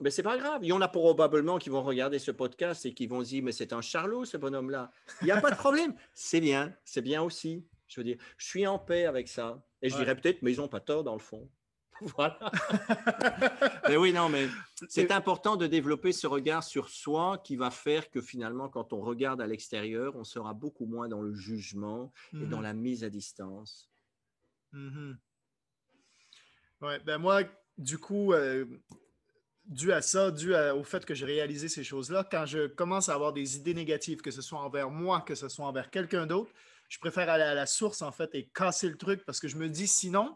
mais c'est pas grave. Il y en a probablement qui vont regarder ce podcast et qui vont dire Mais c'est un charlot, ce bonhomme-là. Il n'y a pas de problème. [laughs] C'est bien. C'est bien aussi. Je veux dire, je suis en paix avec ça. Et je dirais peut-être Mais ils n'ont pas tort, dans le fond. [laughs] voilà. [laughs] mais oui, non, mais c'est important de développer ce regard sur soi qui va faire que finalement, quand on regarde à l'extérieur, on sera beaucoup moins dans le jugement et dans mhm. la mise à distance. Mhm. Ouais, ben moi, du coup, euh, dû à ça, dû au fait que j'ai réalisé ces choses-là, quand je commence à avoir des idées négatives, que ce soit envers moi, que ce soit envers quelqu'un d'autre, je préfère aller à la source en fait et casser le truc parce que je me dis sinon,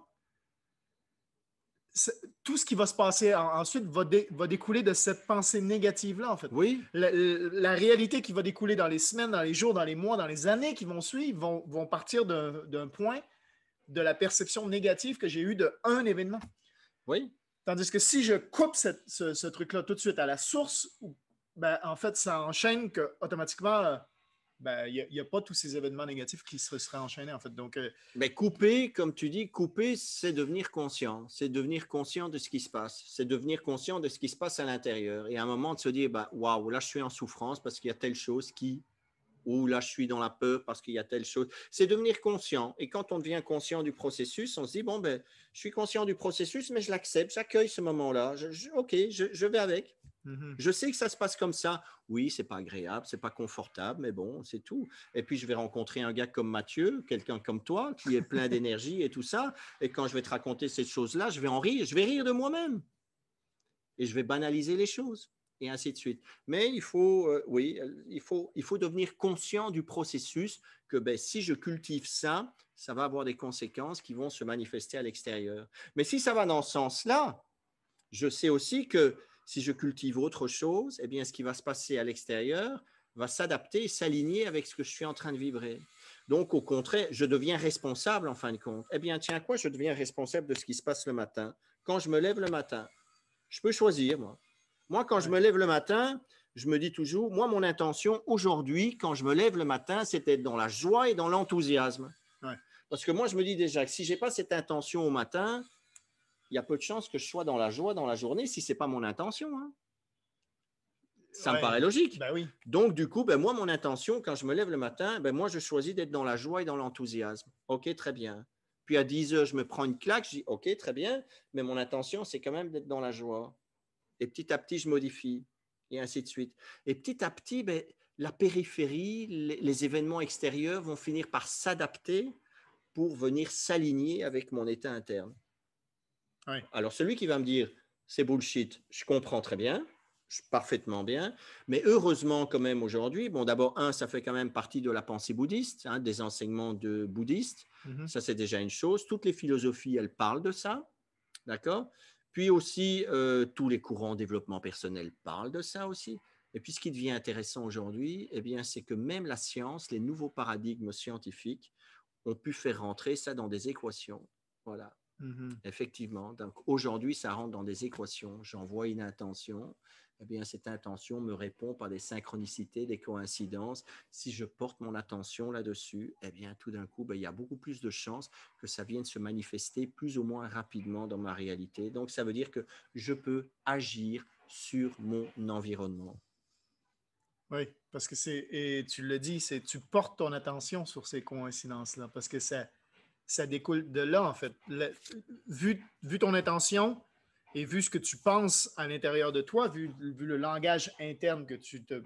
tout ce qui va se passer ensuite va, découler de cette pensée négative-là en fait. Oui. La, réalité qui va découler dans les semaines, dans les jours, dans les mois, dans les années qui vont suivre vont, vont partir d'un point de la perception négative que j'ai eue un événement. Oui. Tandis que si je coupe ce, truc-là tout de suite à la source, ben, en fait, ça enchaîne que automatiquement, ben, il n'y a, pas tous ces événements négatifs qui se seraient enchaînés, en fait. Donc, euh, Mais couper, comme tu dis, couper, c'est devenir conscient. C'est devenir conscient de ce qui se passe. C'est devenir conscient de ce qui se passe à l'intérieur. Et à un moment, de se dire, ben, waouh, wow, là, je suis en souffrance parce qu'il y a telle chose qui ou là je suis dans la peur parce qu'il y a telle chose. C'est devenir conscient. Et quand on devient conscient du processus, on se dit, bon, ben, je suis conscient du processus, mais je l'accepte, j'accueille ce moment-là. ok, je, vais avec. Mhm. Je sais que ça se passe comme ça. Oui, c'est pas agréable, c'est pas confortable, mais bon, c'est tout. Et puis je vais rencontrer un gars comme Mathieu, quelqu'un comme toi, qui est plein [laughs] d'énergie et tout ça. Et quand je vais te raconter cette chose là je vais en rire, je vais rire de moi-même. Et je vais banaliser les choses et ainsi de suite. Mais il faut, euh, oui, euh, il faut, il faut devenir conscient du processus que ben, si je cultive ça, ça va avoir des conséquences qui vont se manifester à l'extérieur. Mais si ça va dans ce sens-là, je sais aussi que si je cultive autre chose, eh bien, ce qui va se passer à l'extérieur va s'adapter et s'aligner avec ce que je suis en train de vibrer. Donc, au contraire, je deviens responsable en fin de compte. Eh bien, tiens quoi, je deviens responsable de ce qui se passe le matin. Quand je me lève le matin, je peux choisir, moi. Moi, quand je me lève le matin, je me dis toujours, moi, mon intention aujourd'hui, quand je me lève le matin, c'est d'être dans la joie et dans l'enthousiasme. Parce que moi, je me dis déjà que si je n'ai pas cette intention au matin, il y a peu de chances que je sois dans la joie dans la journée si ce n'est pas mon intention. Hein. Ça me paraît logique. Ben oui. Donc, du coup, ben, moi, mon intention, quand je me lève le matin, ben, moi, je choisis d'être dans la joie et dans l'enthousiasme. OK, très bien. Puis à 10 heures, je me prends une claque, je dis OK, très bien, mais mon intention, c'est quand même d'être dans la joie et petit à petit, je modifie, et ainsi de suite. Et petit à petit, ben, la périphérie, les, événements extérieurs vont finir par s'adapter pour venir s'aligner avec mon état interne. Alors celui qui va me dire, c'est bullshit, je comprends très bien, parfaitement bien. Mais heureusement, quand même, aujourd'hui, bon, d'abord, un, ça fait quand même partie de la pensée bouddhiste, hein, des enseignements de bouddhistes. Mhm. Ça, c'est déjà une chose. Toutes les philosophies, elles parlent de ça. D'accord puis aussi, euh, tous les courants développement personnel parlent de ça aussi. Et puis, ce qui devient intéressant aujourd'hui, eh bien, c'est que même la science, les nouveaux paradigmes scientifiques ont pu faire rentrer ça dans des équations. Voilà. Mhm. Effectivement. Donc, aujourd'hui, ça rentre dans des équations. J'envoie une intention eh bien, cette intention me répond par des synchronicités, des coïncidences. Si je porte mon attention là-dessus, eh bien, tout d'un coup, ben, il y a beaucoup plus de chances que ça vienne se manifester plus ou moins rapidement dans ma réalité. Donc, ça veut dire que je peux agir sur mon environnement. Oui, parce que c'est, et tu le dis, c'est tu portes ton attention sur ces coïncidences-là, parce que ça, ça découle de là, en fait. vu, vu ton intention, et vu ce que tu penses à l'intérieur de toi, vu, le langage interne que tu te.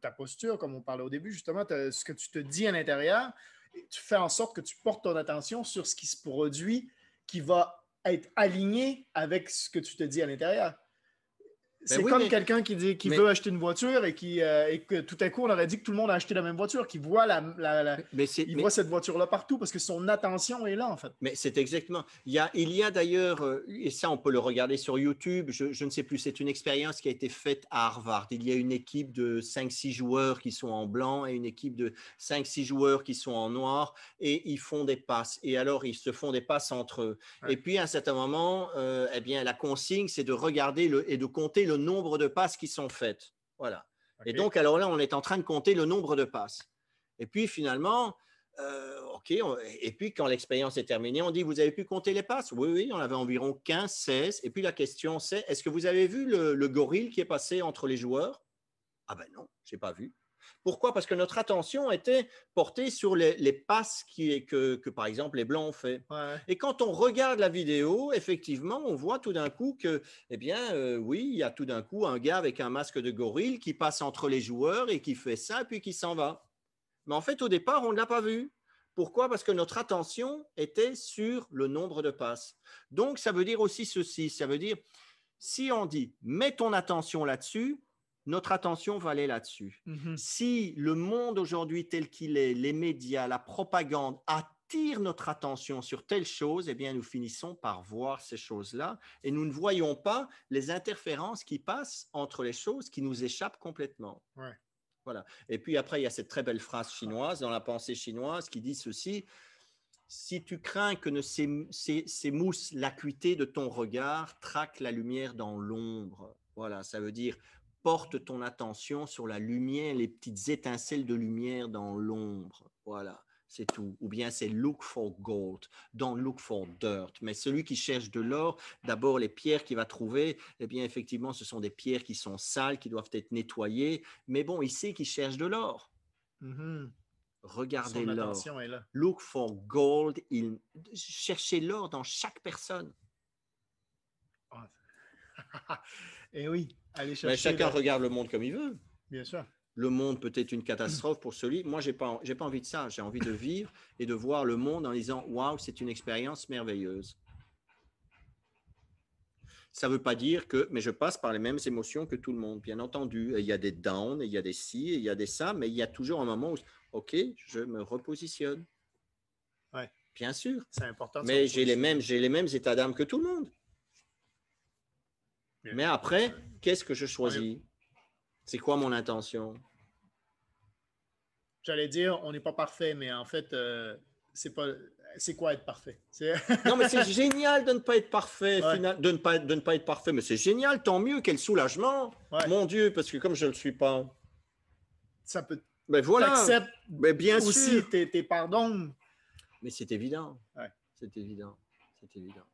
ta posture, comme on parlait au début, justement, ce que tu te dis à l'intérieur, tu fais en sorte que tu portes ton attention sur ce qui se produit qui va être aligné avec ce que tu te dis à l'intérieur. Ben c'est comme quelqu'un qui dit veut acheter une voiture et qui euh, que tout à coup on aurait dit que tout le monde a acheté la même voiture, qui voit la, cette voiture là partout parce que son attention est là en fait. Mais c'est exactement. Il y a il y a d'ailleurs euh, et ça on peut le regarder sur YouTube. Je, ne sais plus. C'est une expérience qui a été faite à Harvard. Il y a une équipe de 5-6 joueurs qui sont en blanc et une équipe de 5-6 joueurs qui sont en noir et ils font des passes. Et alors ils se font des passes entre eux. Et puis à un certain moment, euh, eh bien la consigne c'est de regarder le et de compter le nombre de passes qui sont faites. Voilà. Et donc, alors là, on est en train de compter le nombre de passes. Et puis, finalement, euh, OK, et puis quand l'expérience est terminée, on dit, vous avez pu compter les passes Oui, oui, on avait environ 15, 16. Et puis la question, c'est, est-ce que vous avez vu le, gorille qui est passé entre les joueurs Ah ben non, j'ai pas vu. Pourquoi Parce que notre attention était portée sur les, passes que, par exemple, les Blancs ont fait. Et quand on regarde la vidéo, effectivement, on voit tout d'un coup que, eh bien, euh, oui, il y a tout d'un coup un gars avec un masque de gorille qui passe entre les joueurs et qui fait ça, puis qui s'en va. Mais en fait, au départ, on ne l'a pas vu. Pourquoi Parce que notre attention était sur le nombre de passes. Donc, ça veut dire aussi ceci, ça veut dire, si on dit, mets ton attention là-dessus, notre attention va aller là-dessus. Mhm. Si le monde aujourd'hui tel qu'il est, les médias, la propagande attirent notre attention sur telle chose, eh bien, nous finissons par voir ces choses-là et nous ne voyons pas les interférences qui passent entre les choses qui nous échappent complètement. Voilà. Et puis après, il y a cette très belle phrase chinoise dans la pensée chinoise qui dit ceci si tu crains que ne s'émousse l'acuité de ton regard, traque la lumière dans l'ombre. Voilà, ça veut dire porte ton attention sur la lumière, les petites étincelles de lumière dans l'ombre. Voilà, c'est tout. Ou bien c'est look for gold, dans look for dirt. Mais celui qui cherche de l'or, d'abord les pierres qu'il va trouver, eh bien effectivement, ce sont des pierres qui sont sales, qui doivent être nettoyées. Mais bon, il sait qu'il cherche de l'or. Mm-hmm. Regardez l'or. Look for gold. Il... Cherchez l'or dans chaque personne. Ah. [laughs] Et eh oui, mais chacun regarde le monde comme il veut. Bien sûr. Le monde peut être une catastrophe pour celui. Moi, j'ai pas, j'ai pas envie de ça. J'ai envie de vivre et de voir le monde en disant waouh, c'est une expérience merveilleuse. Ça ne veut pas dire que, mais je passe par les mêmes émotions que tout le monde, bien entendu. il y a des downs, il y a des si, il y a des ça, mais il y a toujours un moment où, OK, je me repositionne. Ouais. Bien sûr. C'est important. Mais j'ai les, mêmes, j'ai les mêmes états d'âme que tout le monde. Mais après, qu'est-ce que je choisis? C'est quoi mon intention? J'allais dire, on n'est pas parfait, mais en fait, euh, c'est pas. C'est quoi être parfait? [laughs] non, mais c'est génial de ne pas être parfait, de, ne pas, de ne pas être parfait, mais c'est génial, tant mieux, quel soulagement! Mon Dieu, parce que comme je ne le suis pas. Ça peut. Mais ben voilà! mais ben bien aussi sûr. Tes, pardons. Mais c'est évident. C'est évident. C'est évident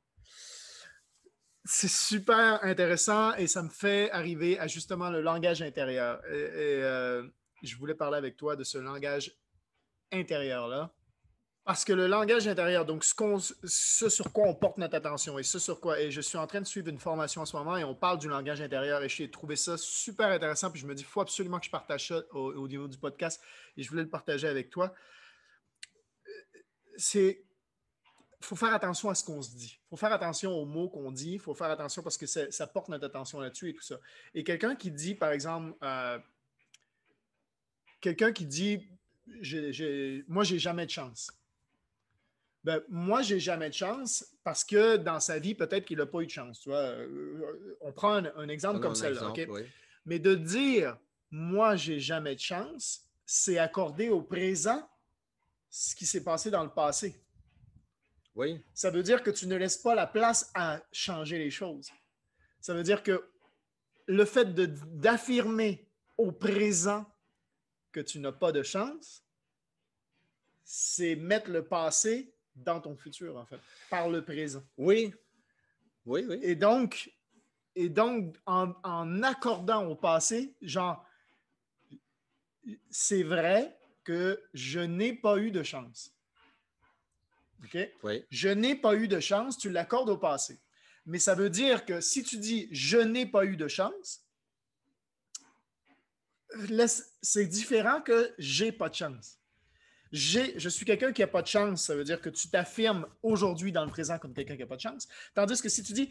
c'est super intéressant et ça me fait arriver à justement le langage intérieur. Et, euh, je voulais parler avec toi de ce langage intérieur-là. Parce que le langage intérieur, donc ce, sur quoi on porte notre attention et ce sur quoi, et je suis en train de suivre une formation en ce moment et on parle du langage intérieur et j'ai trouvé ça super intéressant. Puis je me dis, il faut absolument que je partage ça au, niveau du podcast et je voulais le partager avec toi. C'est faut faire attention à ce qu'on se dit. Il faut faire attention aux mots qu'on dit. Il faut faire attention parce que ça porte notre attention là-dessus et tout ça. Et quelqu'un qui dit, par exemple, euh, quelqu'un qui dit, j'ai, moi, j'ai jamais de chance. Ben, moi, j'ai jamais de chance parce que dans sa vie, peut-être qu'il n'a pas eu de chance. Euh, on prend un, exemple comme celle-là. Mais de dire, moi, j'ai jamais de chance, c'est accorder au présent ce qui s'est passé dans le passé. Ça veut dire que tu ne laisses pas la place à changer les choses. Ça veut dire que le fait d'affirmer au présent que tu n'as pas de chance, c'est mettre le passé dans ton futur, en fait, par le présent. Oui. Oui, oui. Et donc, donc en, en accordant au passé, genre, c'est vrai que je n'ai pas eu de chance. Oui. Je n'ai pas eu de chance, tu l'accordes au passé. Mais ça veut dire que si tu dis je n'ai pas eu de chance, c'est différent que j'ai pas de chance. Je suis quelqu'un qui n'a pas de chance, ça veut dire que tu t'affirmes aujourd'hui dans le présent comme quelqu'un qui n'a pas de chance. Tandis que si tu dis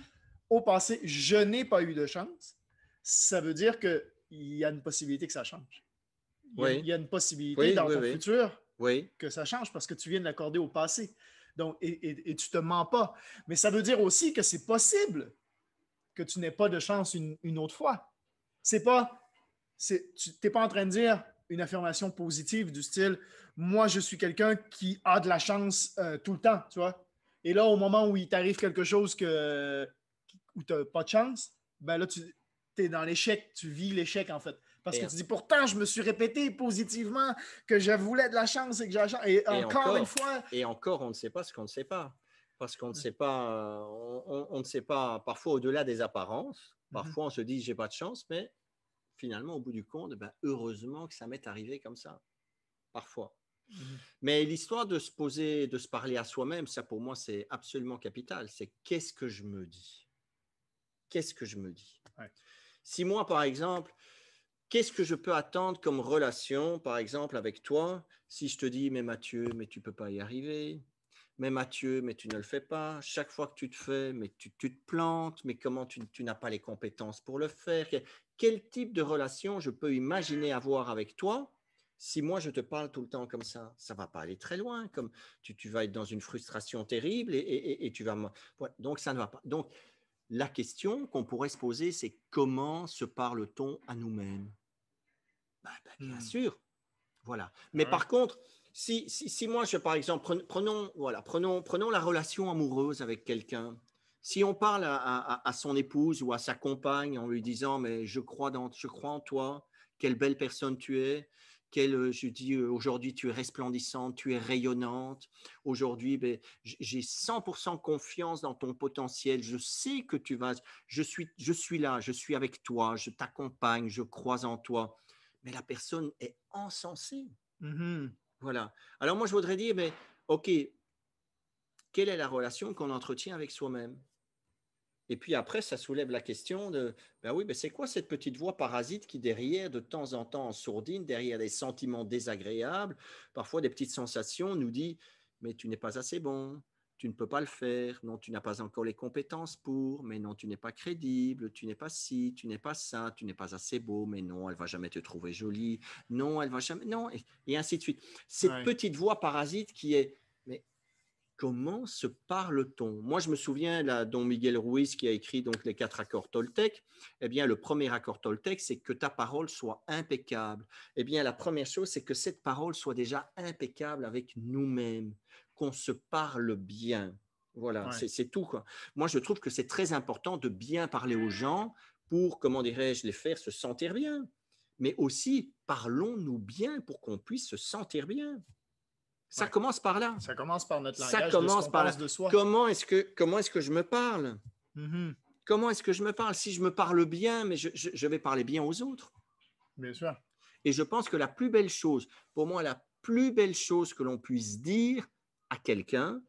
au passé je n'ai pas eu de chance, ça veut dire qu'il y a une possibilité que ça change. Il y a, une possibilité dans le futur que ça change parce que tu viens de l'accorder au passé. Donc, et, tu ne te mens pas. Mais ça veut dire aussi que c'est possible que tu n'aies pas de chance une, autre fois. C'est pas, c'est, tu n'es pas en train de dire une affirmation positive du style Moi, je suis quelqu'un qui a de la chance euh, tout le temps, tu vois. Et là, au moment où il t'arrive quelque chose que, où tu n'as pas de chance, ben là, tu es dans l'échec, tu vis l'échec en fait. Parce que tu dis, pourtant, je me suis répété positivement que je voulais de la chance et que j'ai la chance. Et, encore, une fois. Et encore, on ne sait pas ce qu'on ne sait pas. Parce qu'on ne sait pas, euh, on, ne sait pas, parfois au-delà des apparences, mhm. parfois on se dit, j'ai pas de chance, mais finalement, au bout du compte, eh ben, heureusement que ça m'est arrivé comme ça. Parfois. Mhm. Mais l'histoire de se poser, de se parler à soi-même, ça pour moi, c'est absolument capital. C'est qu'est-ce que je me dis Qu'est-ce que je me dis Si moi, par exemple, qu'est-ce que je peux attendre comme relation, par exemple, avec toi, si je te dis, mais Mathieu, mais tu peux pas y arriver, mais Mathieu, mais tu ne le fais pas, chaque fois que tu te fais, mais tu, te plantes, mais comment tu, n'as pas les compétences pour le faire, quel type de relation je peux imaginer avoir avec toi si moi je te parle tout le temps comme ça, ça va pas aller très loin, comme tu, vas être dans une frustration terrible et, tu vas... Donc ça ne va pas. Donc la question qu'on pourrait se poser, c'est comment se parle-t-on à nous-mêmes bah, bah, Bien hmm. sûr. Voilà. Mais par contre, si, moi, je, par exemple, prenons, voilà, prenons, la relation amoureuse avec quelqu'un. Si on parle à, à, son épouse ou à sa compagne en lui disant, mais je crois, dans, je crois en toi, quelle belle personne tu es, euh, je dis euh, aujourd'hui tu es resplendissante, tu es rayonnante, aujourd'hui ben, j'ai 100% confiance dans ton potentiel, je sais que tu vas, je suis, je suis là, je suis avec toi, je t'accompagne, je crois en toi. Mais la personne est encensée. Mm-hmm. Voilà. Alors moi je voudrais dire, mais ben, ok, quelle est la relation qu'on entretient avec soi-même et puis après, ça soulève la question de, ben oui, mais ben c'est quoi cette petite voix parasite qui derrière, de temps en temps, en sourdine, derrière des sentiments désagréables, parfois des petites sensations, nous dit, mais tu n'es pas assez bon, tu ne peux pas le faire, non, tu n'as pas encore les compétences pour, mais non, tu n'es pas crédible, tu n'es pas si, tu n'es pas ça, tu n'es pas assez beau, mais non, elle va jamais te trouver jolie, non, elle va jamais, non, et, ainsi de suite. Cette petite voix parasite qui est, mais comment se parle-t-on Moi, je me souviens, là, dont Miguel Ruiz qui a écrit donc les quatre accords Toltec, eh bien, le premier accord Toltec, c'est que ta parole soit impeccable. Eh bien, la première chose, c'est que cette parole soit déjà impeccable avec nous-mêmes, qu'on se parle bien. Voilà, c'est tout. Moi, je trouve que c'est très important de bien parler aux gens pour, comment dirais-je, les faire se sentir bien. Mais aussi, parlons-nous bien pour qu'on puisse se sentir bien. Ça commence par là. Ça commence par notre langage. Ça commence de par De soi. Comment est-ce que, comment est que je me parle mm-hmm. Comment est-ce que je me parle Si je me parle bien, mais je, je, vais parler bien aux autres. Bien sûr. Et je pense que la plus belle chose, pour moi, la plus belle chose que l'on puisse dire à quelqu'un,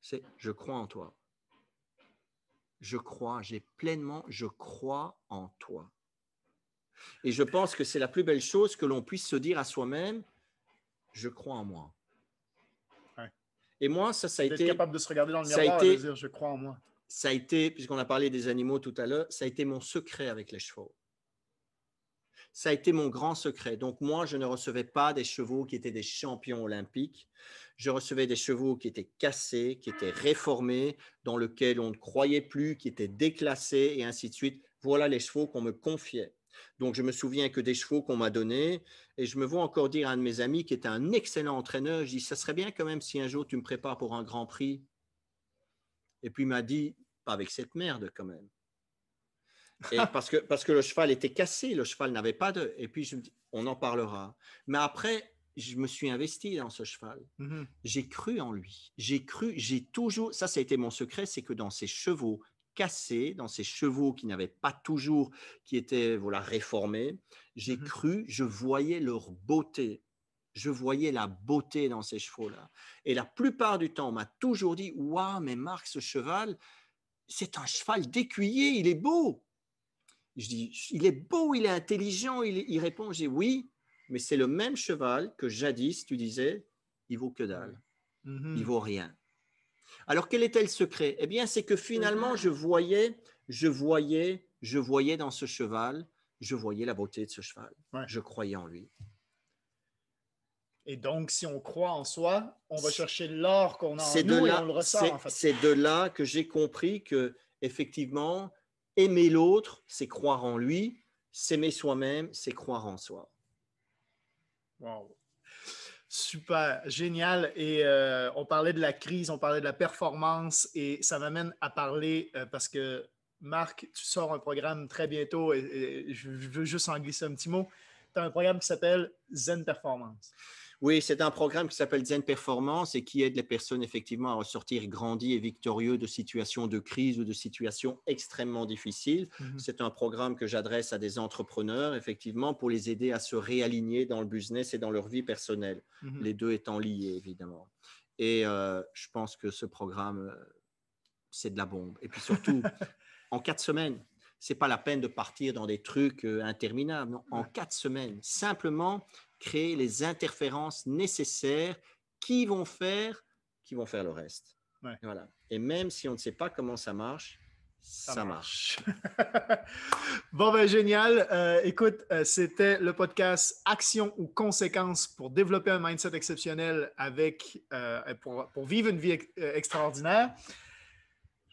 c'est je crois en toi. Je crois, j'ai pleinement, je crois en toi. Et je pense que c'est la plus belle chose que l'on puisse se dire à soi-même, je crois en moi. Et moi, ça, ça a été. capable de se regarder dans le miroir et de je crois en moi. Ça a été, puisqu'on a parlé des animaux tout à l'heure, ça a été mon secret avec les chevaux. Ça a été mon grand secret. Donc, moi, je ne recevais pas des chevaux qui étaient des champions olympiques. Je recevais des chevaux qui étaient cassés, qui étaient réformés, dans lesquels on ne croyait plus, qui étaient déclassés, et ainsi de suite. Voilà les chevaux qu'on me confiait. Donc, je me souviens que des chevaux qu'on m'a donnés, et je me vois encore dire à un de mes amis qui était un excellent entraîneur, je dis, ça serait bien quand même si un jour tu me prépares pour un Grand Prix. Et puis il m'a dit, pas avec cette merde quand même. [laughs] parce, que, parce que le cheval était cassé, le cheval n'avait pas de... Et puis on en parlera. Mais après, je me suis investi dans ce cheval. Mmh j'ai cru en lui. J'ai cru, j'ai toujours... Ça, ça a été mon secret, c'est que dans ces chevaux, cassé dans ces chevaux qui n'avaient pas toujours, qui étaient voilà réformés. J'ai mmh cru, je voyais leur beauté. Je voyais la beauté dans ces chevaux-là. Et la plupart du temps, on m'a toujours dit Waouh, mais Marc, ce cheval, c'est un cheval d'écuyer, il est beau. Je dis Il est beau, il est intelligent. Il, répond J'ai Oui, mais c'est le même cheval que jadis, tu disais, il vaut que mmh dalle, mmh il vaut rien. Alors quel était le secret Eh bien, c'est que finalement, je voyais, je voyais, je voyais dans ce cheval, je voyais la beauté de ce cheval. Je croyais en lui. Et donc, si on croit en soi, on va chercher l'or qu'on a en nous et on le ressort. C'est de là que j'ai compris que effectivement, aimer l'autre, c'est croire en lui. S'aimer soi-même, c'est croire en soi. Super, génial. Et euh, on parlait de la crise, on parlait de la performance et ça m'amène à parler euh, parce que Marc, tu sors un programme très bientôt et, et je veux juste en glisser un petit mot. Tu as un programme qui s'appelle Zen Performance. Oui, c'est un programme qui s'appelle Zen Performance et qui aide les personnes effectivement à ressortir grandis et victorieux de situations de crise ou de situations extrêmement difficiles. Mmh c'est un programme que j'adresse à des entrepreneurs effectivement pour les aider à se réaligner dans le business et dans leur vie personnelle, mmh les deux étant liés évidemment. Et euh, je pense que ce programme, euh, c'est de la bombe. Et puis surtout, [laughs] en quatre semaines, c'est pas la peine de partir dans des trucs euh, interminables. En quatre semaines, simplement créer les interférences nécessaires qui vont faire, qui vont faire le reste. Voilà. Et même si on ne sait pas comment ça marche, ça, marche. [laughs] bon, ben génial. Euh, écoute, euh, c'était le podcast Action ou conséquences pour développer un mindset exceptionnel avec, euh, pour, vivre une vie extraordinaire.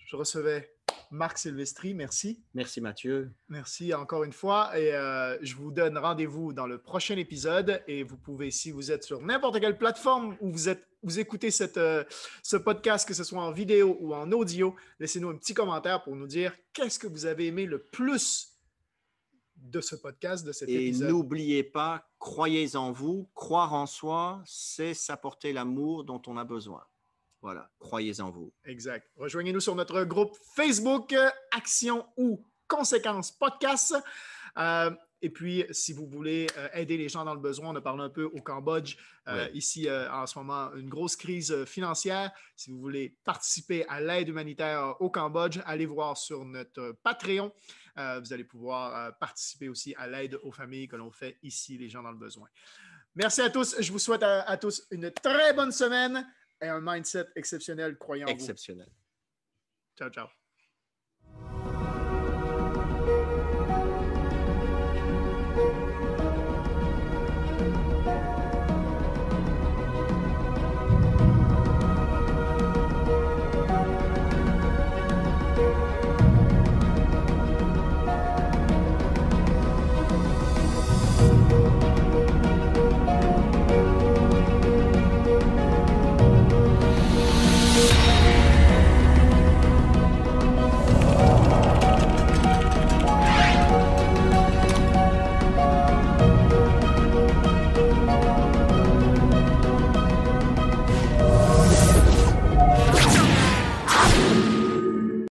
Je recevais Marc Silvestri, merci. Merci Mathieu. Merci encore une fois et euh, je vous donne rendez-vous dans le prochain épisode et vous pouvez, si vous êtes sur n'importe quelle plateforme où vous, êtes, vous écoutez cette, euh, ce podcast, que ce soit en vidéo ou en audio, laissez-nous un petit commentaire pour nous dire qu'est-ce que vous avez aimé le plus de ce podcast, de cet épisode. Et n'oubliez pas, croyez en vous, croire en soi, c'est s'apporter l'amour dont on a besoin. Voilà, croyez en vous. Exact. Rejoignez-nous sur notre groupe Facebook Action ou Conséquences Podcast. Euh, et puis, si vous voulez euh, aider les gens dans le besoin, on a parlé un peu au Cambodge, euh, ici en ce moment, une grosse crise financière. Si vous voulez participer à l'aide humanitaire au Cambodge, allez voir sur notre Patreon. vous allez pouvoir participer aussi à l'aide aux familles que l'on fait ici, les gens dans le besoin. Merci à tous. Je vous souhaite à tous une très bonne semaine et un mindset exceptionnel, croyant Exceptionnel. Vous. Ciao, ciao.